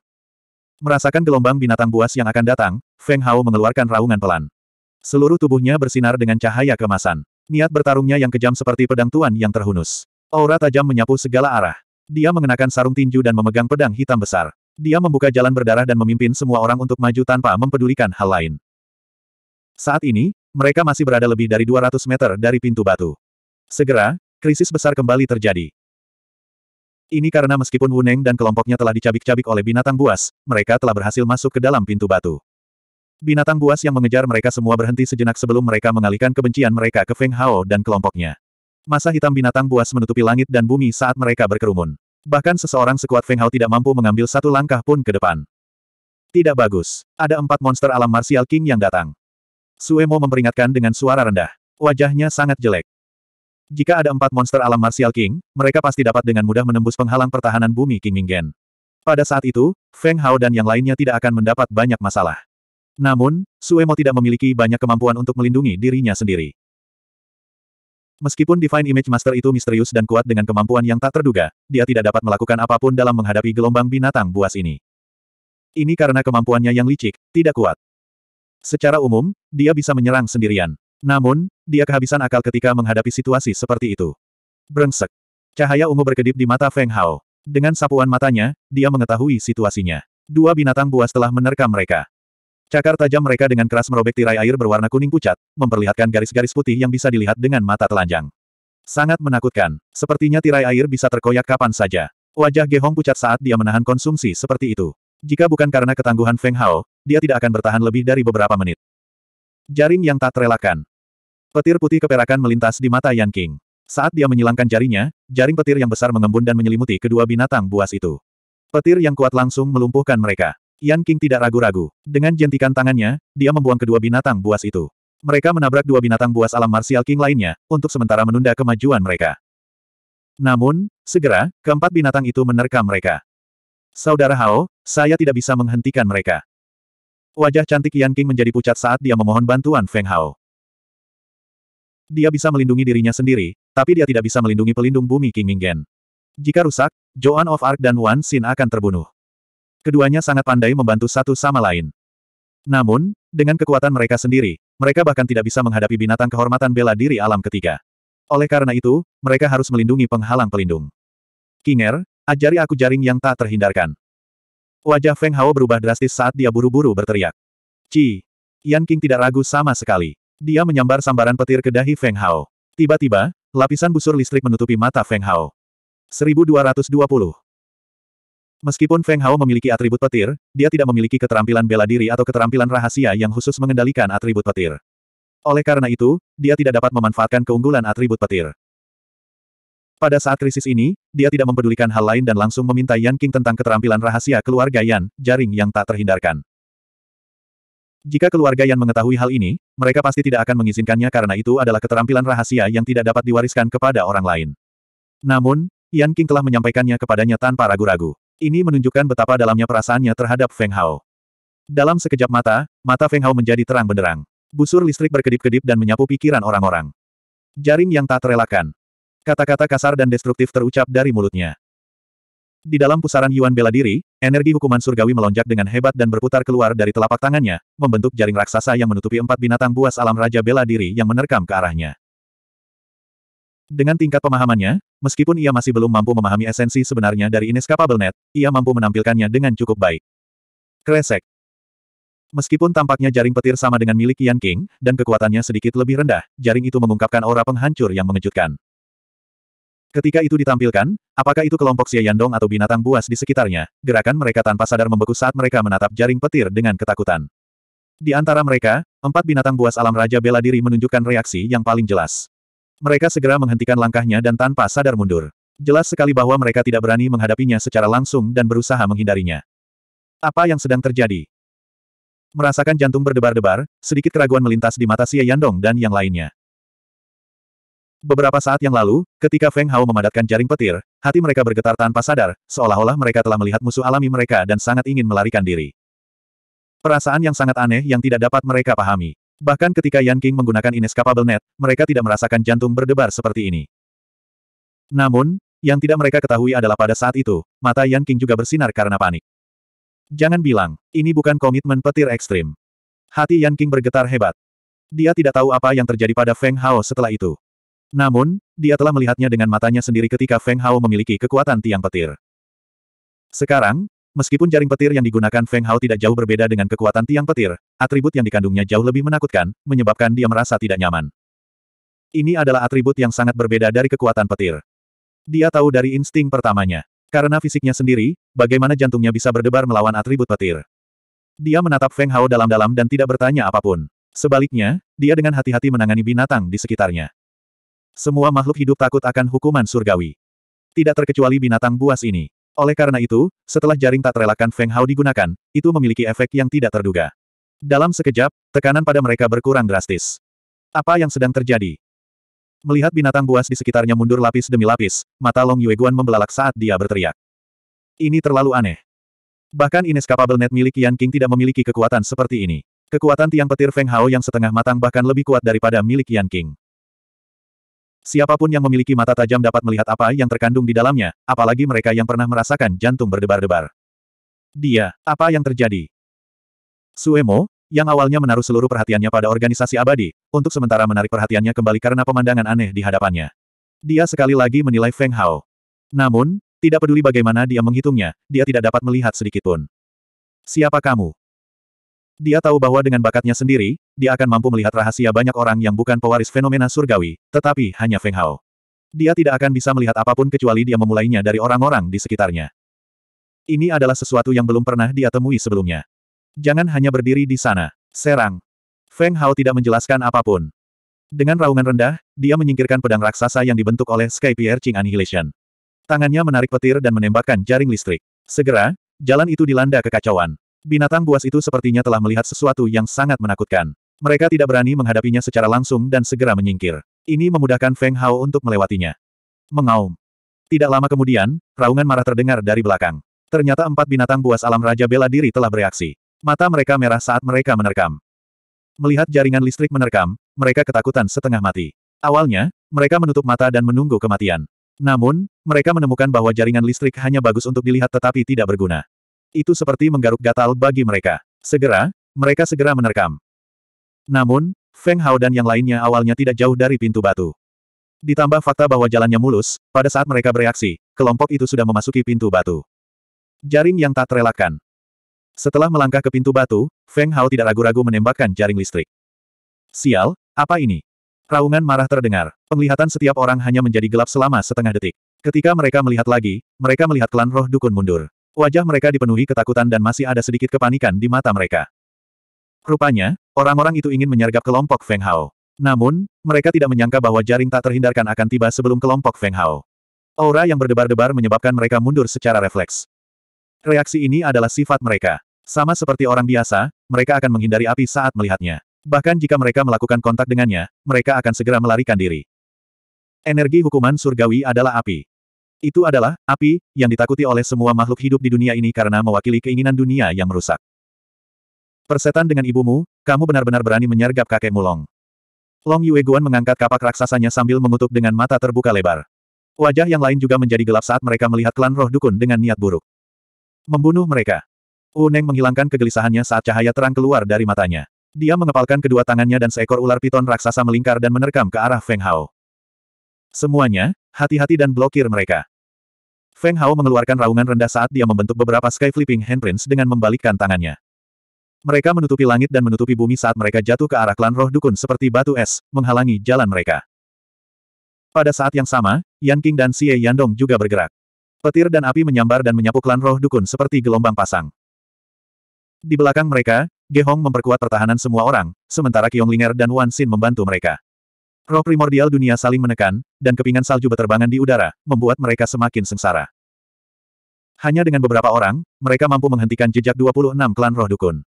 Merasakan gelombang binatang buas yang akan datang, Feng Hao mengeluarkan raungan pelan. Seluruh tubuhnya bersinar dengan cahaya kemasan. Niat bertarungnya yang kejam seperti pedang tuan yang terhunus. Aura tajam menyapu segala arah. Dia mengenakan sarung tinju dan memegang pedang hitam besar. Dia membuka jalan berdarah dan memimpin semua orang untuk maju tanpa mempedulikan hal lain. Saat ini, mereka masih berada lebih dari 200 meter dari pintu batu. Segera, krisis besar kembali terjadi. Ini karena meskipun Wuneng dan kelompoknya telah dicabik-cabik oleh binatang buas, mereka telah berhasil masuk ke dalam pintu batu. Binatang buas yang mengejar mereka semua berhenti sejenak sebelum mereka mengalihkan kebencian mereka ke Feng Hao dan kelompoknya. Masa hitam binatang buas menutupi langit dan bumi saat mereka berkerumun. Bahkan seseorang sekuat Feng Hao tidak mampu mengambil satu langkah pun ke depan. Tidak bagus. Ada empat monster alam Martial King yang datang. Suemo memperingatkan dengan suara rendah. Wajahnya sangat jelek. Jika ada empat monster alam Martial King, mereka pasti dapat dengan mudah menembus penghalang pertahanan bumi King Minggen. Pada saat itu, Feng Hao dan yang lainnya tidak akan mendapat banyak masalah. Namun, Suemo tidak memiliki banyak kemampuan untuk melindungi dirinya sendiri. Meskipun Divine Image Master itu misterius dan kuat dengan kemampuan yang tak terduga, dia tidak dapat melakukan apapun dalam menghadapi gelombang binatang buas ini. Ini karena kemampuannya yang licik, tidak kuat. Secara umum, dia bisa menyerang sendirian. Namun, dia kehabisan akal ketika menghadapi situasi seperti itu. Brengsek. Cahaya ungu berkedip di mata Feng Hao. Dengan sapuan matanya, dia mengetahui situasinya. Dua binatang buas telah menerkam mereka. Cakar tajam mereka dengan keras merobek tirai air berwarna kuning pucat, memperlihatkan garis-garis putih yang bisa dilihat dengan mata telanjang. Sangat menakutkan. Sepertinya tirai air bisa terkoyak kapan saja. Wajah Ge Hong pucat saat dia menahan konsumsi seperti itu. Jika bukan karena ketangguhan Feng Hao, dia tidak akan bertahan lebih dari beberapa menit. Jaring yang tak terelakkan. Petir putih keperakan melintas di mata Yan King. Saat dia menyilangkan jarinya, jaring petir yang besar mengembun dan menyelimuti kedua binatang buas itu. Petir yang kuat langsung melumpuhkan mereka. Yan King tidak ragu-ragu. Dengan jentikan tangannya, dia membuang kedua binatang buas itu. Mereka menabrak dua binatang buas alam Martial King lainnya, untuk sementara menunda kemajuan mereka. Namun, segera, keempat binatang itu menerkam mereka. Saudara Hao, saya tidak bisa menghentikan mereka. Wajah cantik Yan King menjadi pucat saat dia memohon bantuan Feng Hao. Dia bisa melindungi dirinya sendiri, tapi dia tidak bisa melindungi pelindung bumi King Minggen. Jika rusak, Joan of Arc dan Wan Xin akan terbunuh. Keduanya sangat pandai membantu satu sama lain. Namun, dengan kekuatan mereka sendiri, mereka bahkan tidak bisa menghadapi binatang kehormatan bela diri alam ketiga. Oleh karena itu, mereka harus melindungi penghalang pelindung. Kinger, ajari aku jaring yang tak terhindarkan. Wajah Feng Hao berubah drastis saat dia buru-buru berteriak. Ci! Yan King tidak ragu sama sekali. Dia menyambar sambaran petir ke dahi Feng Hao. Tiba-tiba, lapisan busur listrik menutupi mata Feng Hao. 1220 Meskipun Feng Hao memiliki atribut petir, dia tidak memiliki keterampilan bela diri atau keterampilan rahasia yang khusus mengendalikan atribut petir. Oleh karena itu, dia tidak dapat memanfaatkan keunggulan atribut petir. Pada saat krisis ini, dia tidak mempedulikan hal lain dan langsung meminta Yan King tentang keterampilan rahasia keluarga Yan, jaring yang tak terhindarkan. Jika keluarga Yan mengetahui hal ini, mereka pasti tidak akan mengizinkannya karena itu adalah keterampilan rahasia yang tidak dapat diwariskan kepada orang lain. Namun, Yan King telah menyampaikannya kepadanya tanpa ragu-ragu. Ini menunjukkan betapa dalamnya perasaannya terhadap Feng Hao. Dalam sekejap mata, mata Feng Hao menjadi terang benderang. Busur listrik berkedip-kedip dan menyapu pikiran orang-orang. Jaring yang tak terelakkan. Kata-kata kasar dan destruktif terucap dari mulutnya. Di dalam pusaran Yuan bela diri, energi hukuman surgawi melonjak dengan hebat dan berputar keluar dari telapak tangannya, membentuk jaring raksasa yang menutupi empat binatang buas alam Raja bela diri yang menerkam ke arahnya. Dengan tingkat pemahamannya, meskipun ia masih belum mampu memahami esensi sebenarnya dari Inescapable Net, ia mampu menampilkannya dengan cukup baik. Kresek. Meskipun tampaknya jaring petir sama dengan milik Yan King, dan kekuatannya sedikit lebih rendah, jaring itu mengungkapkan aura penghancur yang mengejutkan. Ketika itu ditampilkan, apakah itu kelompok Xie Yandong atau binatang buas di sekitarnya, gerakan mereka tanpa sadar membeku saat mereka menatap jaring petir dengan ketakutan. Di antara mereka, empat binatang buas alam Raja Bela Diri menunjukkan reaksi yang paling jelas. Mereka segera menghentikan langkahnya dan tanpa sadar mundur. Jelas sekali bahwa mereka tidak berani menghadapinya secara langsung dan berusaha menghindarinya. Apa yang sedang terjadi? Merasakan jantung berdebar-debar, sedikit keraguan melintas di mata Xie Yandong dan yang lainnya. Beberapa saat yang lalu, ketika Feng Hao memadatkan jaring petir, hati mereka bergetar tanpa sadar, seolah-olah mereka telah melihat musuh alami mereka dan sangat ingin melarikan diri. Perasaan yang sangat aneh yang tidak dapat mereka pahami. Bahkan ketika Yan King menggunakan Inescapable Net, mereka tidak merasakan jantung berdebar seperti ini. Namun, yang tidak mereka ketahui adalah pada saat itu, mata Yan King juga bersinar karena panik. Jangan bilang, ini bukan komitmen petir ekstrim. Hati Yan King bergetar hebat. Dia tidak tahu apa yang terjadi pada Feng Hao setelah itu. Namun, dia telah melihatnya dengan matanya sendiri ketika Feng Hao memiliki kekuatan tiang petir. Sekarang, Meskipun jaring petir yang digunakan Feng Hao tidak jauh berbeda dengan kekuatan tiang petir, atribut yang dikandungnya jauh lebih menakutkan, menyebabkan dia merasa tidak nyaman. Ini adalah atribut yang sangat berbeda dari kekuatan petir. Dia tahu dari insting pertamanya. Karena fisiknya sendiri, bagaimana jantungnya bisa berdebar melawan atribut petir. Dia menatap Feng Hao dalam-dalam dan tidak bertanya apapun. Sebaliknya, dia dengan hati-hati menangani binatang di sekitarnya. Semua makhluk hidup takut akan hukuman surgawi. Tidak terkecuali binatang buas ini. Oleh karena itu, setelah jaring tak terelakkan Feng Hao digunakan, itu memiliki efek yang tidak terduga. Dalam sekejap, tekanan pada mereka berkurang drastis. Apa yang sedang terjadi? Melihat binatang buas di sekitarnya mundur lapis demi lapis, mata Long Yueguan membelalak saat dia berteriak. Ini terlalu aneh. Bahkan inescapable net milik Yan King tidak memiliki kekuatan seperti ini. Kekuatan tiang petir Feng Hao yang setengah matang bahkan lebih kuat daripada milik Yan King. Siapapun yang memiliki mata tajam dapat melihat apa yang terkandung di dalamnya, apalagi mereka yang pernah merasakan jantung berdebar-debar. Dia, apa yang terjadi? Suemo, yang awalnya menaruh seluruh perhatiannya pada organisasi abadi, untuk sementara menarik perhatiannya kembali karena pemandangan aneh di hadapannya. Dia sekali lagi menilai Feng Hao. Namun, tidak peduli bagaimana dia menghitungnya, dia tidak dapat melihat sedikitpun. Siapa kamu? Dia tahu bahwa dengan bakatnya sendiri, dia akan mampu melihat rahasia banyak orang yang bukan pewaris fenomena surgawi, tetapi hanya Feng Hao. Dia tidak akan bisa melihat apapun kecuali dia memulainya dari orang-orang di sekitarnya. Ini adalah sesuatu yang belum pernah dia temui sebelumnya. Jangan hanya berdiri di sana. Serang. Feng Hao tidak menjelaskan apapun. Dengan raungan rendah, dia menyingkirkan pedang raksasa yang dibentuk oleh Sky Pierre Ching Annihilation. Tangannya menarik petir dan menembakkan jaring listrik. Segera, jalan itu dilanda kekacauan. Binatang buas itu sepertinya telah melihat sesuatu yang sangat menakutkan. Mereka tidak berani menghadapinya secara langsung dan segera menyingkir. Ini memudahkan Feng Hao untuk melewatinya. Mengaum. Tidak lama kemudian, raungan marah terdengar dari belakang. Ternyata empat binatang buas alam Raja Bela Diri telah bereaksi. Mata mereka merah saat mereka menerkam. Melihat jaringan listrik menerkam, mereka ketakutan setengah mati. Awalnya, mereka menutup mata dan menunggu kematian. Namun, mereka menemukan bahwa jaringan listrik hanya bagus untuk dilihat tetapi tidak berguna. Itu seperti menggaruk gatal bagi mereka. Segera, mereka segera menerkam. Namun, Feng Hao dan yang lainnya awalnya tidak jauh dari pintu batu. Ditambah fakta bahwa jalannya mulus, pada saat mereka bereaksi, kelompok itu sudah memasuki pintu batu. Jaring yang tak terelakkan. Setelah melangkah ke pintu batu, Feng Hao tidak ragu-ragu menembakkan jaring listrik. Sial, apa ini? Raungan marah terdengar. Penglihatan setiap orang hanya menjadi gelap selama setengah detik. Ketika mereka melihat lagi, mereka melihat klan roh dukun mundur. Wajah mereka dipenuhi ketakutan dan masih ada sedikit kepanikan di mata mereka. Rupanya, orang-orang itu ingin menyergap kelompok Feng Hao. Namun, mereka tidak menyangka bahwa jaring tak terhindarkan akan tiba sebelum kelompok Feng Hao. Aura yang berdebar-debar menyebabkan mereka mundur secara refleks. Reaksi ini adalah sifat mereka. Sama seperti orang biasa, mereka akan menghindari api saat melihatnya. Bahkan jika mereka melakukan kontak dengannya, mereka akan segera melarikan diri. Energi hukuman surgawi adalah api. Itu adalah api yang ditakuti oleh semua makhluk hidup di dunia ini karena mewakili keinginan dunia yang merusak. Persetan dengan ibumu, kamu benar-benar berani menyergap kakekmu Long. Long Yueguan mengangkat kapak raksasanya sambil mengutuk dengan mata terbuka lebar. Wajah yang lain juga menjadi gelap saat mereka melihat klan roh dukun dengan niat buruk. Membunuh mereka. Wu Neng menghilangkan kegelisahannya saat cahaya terang keluar dari matanya. Dia mengepalkan kedua tangannya dan seekor ular piton raksasa melingkar dan menerkam ke arah Feng Hao. Semuanya, Hati-hati dan blokir mereka. Feng Hao mengeluarkan raungan rendah saat dia membentuk beberapa sky flipping handprints dengan membalikkan tangannya. Mereka menutupi langit dan menutupi bumi saat mereka jatuh ke arah klan roh dukun seperti batu es, menghalangi jalan mereka. Pada saat yang sama, Yan King dan Xie Yandong juga bergerak. Petir dan api menyambar dan menyapu klan roh dukun seperti gelombang pasang. Di belakang mereka, Ge Hong memperkuat pertahanan semua orang, sementara Ling'er dan Wan Xin membantu mereka. Roh primordial dunia saling menekan, dan kepingan salju beterbangan di udara, membuat mereka semakin sengsara. Hanya dengan beberapa orang, mereka mampu menghentikan jejak 26 klan roh dukun.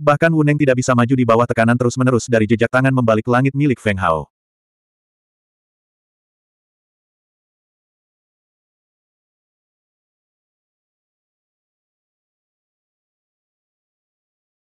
Bahkan Wuneng tidak bisa maju di bawah tekanan terus-menerus dari jejak tangan membalik langit milik Feng Hao.